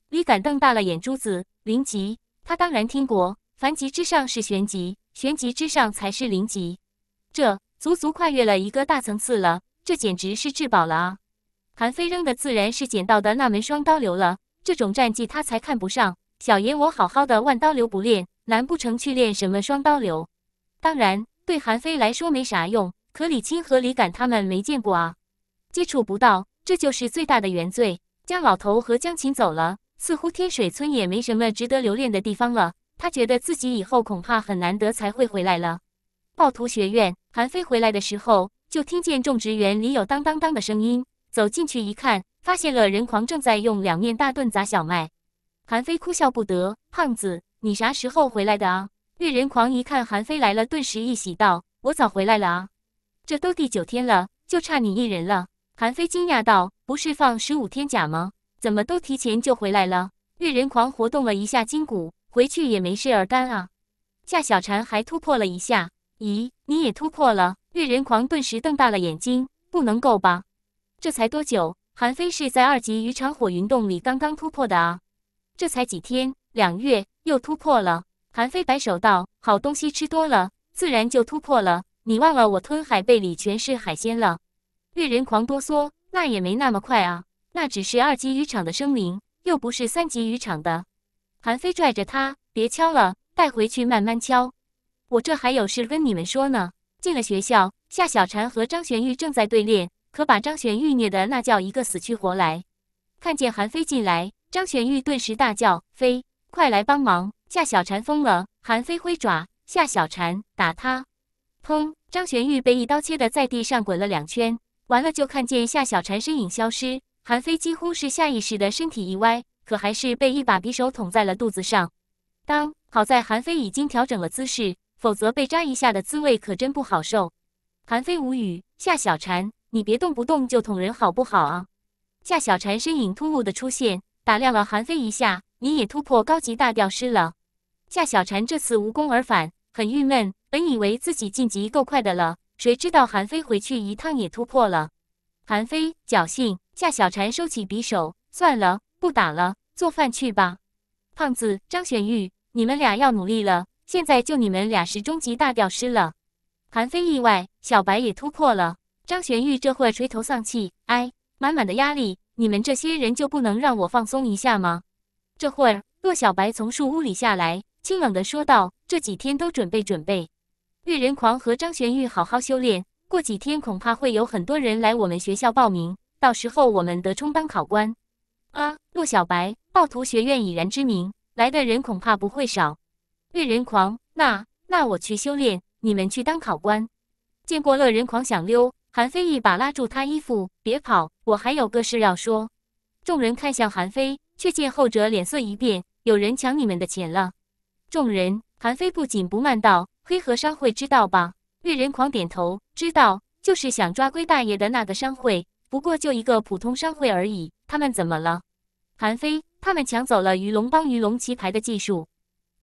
Speaker 1: 李敢瞪大了眼珠子，零级，他当然听过，凡级之上是玄级，玄级之上才是零级，这足足跨越了一个大层次了，这简直是至宝了啊！韩非扔的自然是捡到的那门双刀流了，这种战绩他才看不上。小爷我好好的万刀流不练，难不成去练什么双刀流？当然。对韩非来说没啥用，可李青和李敢他们没见过啊，接触不到，这就是最大的原罪。江老头和江琴走了，似乎天水村也没什么值得留恋的地方了。他觉得自己以后恐怕很难得才会回来了。暴徒学院，韩非回来的时候就听见种植园里有当当当的声音，走进去一看，发现了人狂正在用两面大盾砸小麦。韩非哭笑不得：“胖子，你啥时候回来的啊？”岳人狂一看韩非来了，顿时一喜道：“我早回来了啊，这都第九天了，就差你一人了。”韩非惊讶道：“不是放十五天假吗？怎么都提前就回来了？”岳人狂活动了一下筋骨，回去也没事儿干啊。夏小婵还突破了一下，咦，你也突破了？岳人狂顿时瞪大了眼睛：“不能够吧？这才多久？韩非是在二级鱼肠火云洞里刚刚突破的啊，这才几天，两月又突破了。”韩飞摆手道：“好东西吃多了，自然就突破了。你忘了我吞海贝里全是海鲜了？”越人狂哆嗦，那也没那么快啊，那只是二级渔场的生灵，又不是三级渔场的。韩飞拽着他：“别敲了，带回去慢慢敲。我这还有事跟你们说呢。”进了学校，夏小婵和张玄玉正在对练，可把张玄玉虐的那叫一个死去活来。看见韩飞进来，张玄玉顿时大叫：“飞！”快来帮忙！夏小婵疯了！韩非挥爪，夏小婵打他，砰！张玄玉被一刀切的在地上滚了两圈，完了就看见夏小婵身影消失。韩非几乎是下意识的身体一歪，可还是被一把匕首捅在了肚子上。当，好在韩非已经调整了姿势，否则被扎一下的滋味可真不好受。韩非无语，夏小婵，你别动不动就捅人好不好啊？夏小婵身影突兀的出现，打量了韩非一下。你也突破高级大吊师了，夏小婵这次无功而返，很郁闷。本以为自己晋级够快的了，谁知道韩飞回去一趟也突破了。韩飞侥幸，夏小婵收起匕首，算了，不打了，做饭去吧。胖子张玄玉，你们俩要努力了，现在就你们俩是终极大吊师了。韩飞意外，小白也突破了。张玄玉这会垂头丧气，哎，满满的压力，你们这些人就不能让我放松一下吗？这会儿，骆小白从树屋里下来，清冷的说道：“这几天都准备准备，乐人狂和张玄玉好好修炼。过几天恐怕会有很多人来我们学校报名，到时候我们得充当考官。”啊，骆小白，暴徒学院已然知名，来的人恐怕不会少。乐人狂，那那我去修炼，你们去当考官。见过乐人狂想溜，韩非一把拉住他衣服：“别跑，我还有个事要说。”众人看向韩非。却见后者脸色一变，有人抢你们的钱了。众人，韩非不紧不慢道：“黑河商会知道吧？”岳人狂点头，知道，就是想抓龟大爷的那个商会，不过就一个普通商会而已。他们怎么了？韩非，他们抢走了鱼龙帮鱼龙棋牌的技术。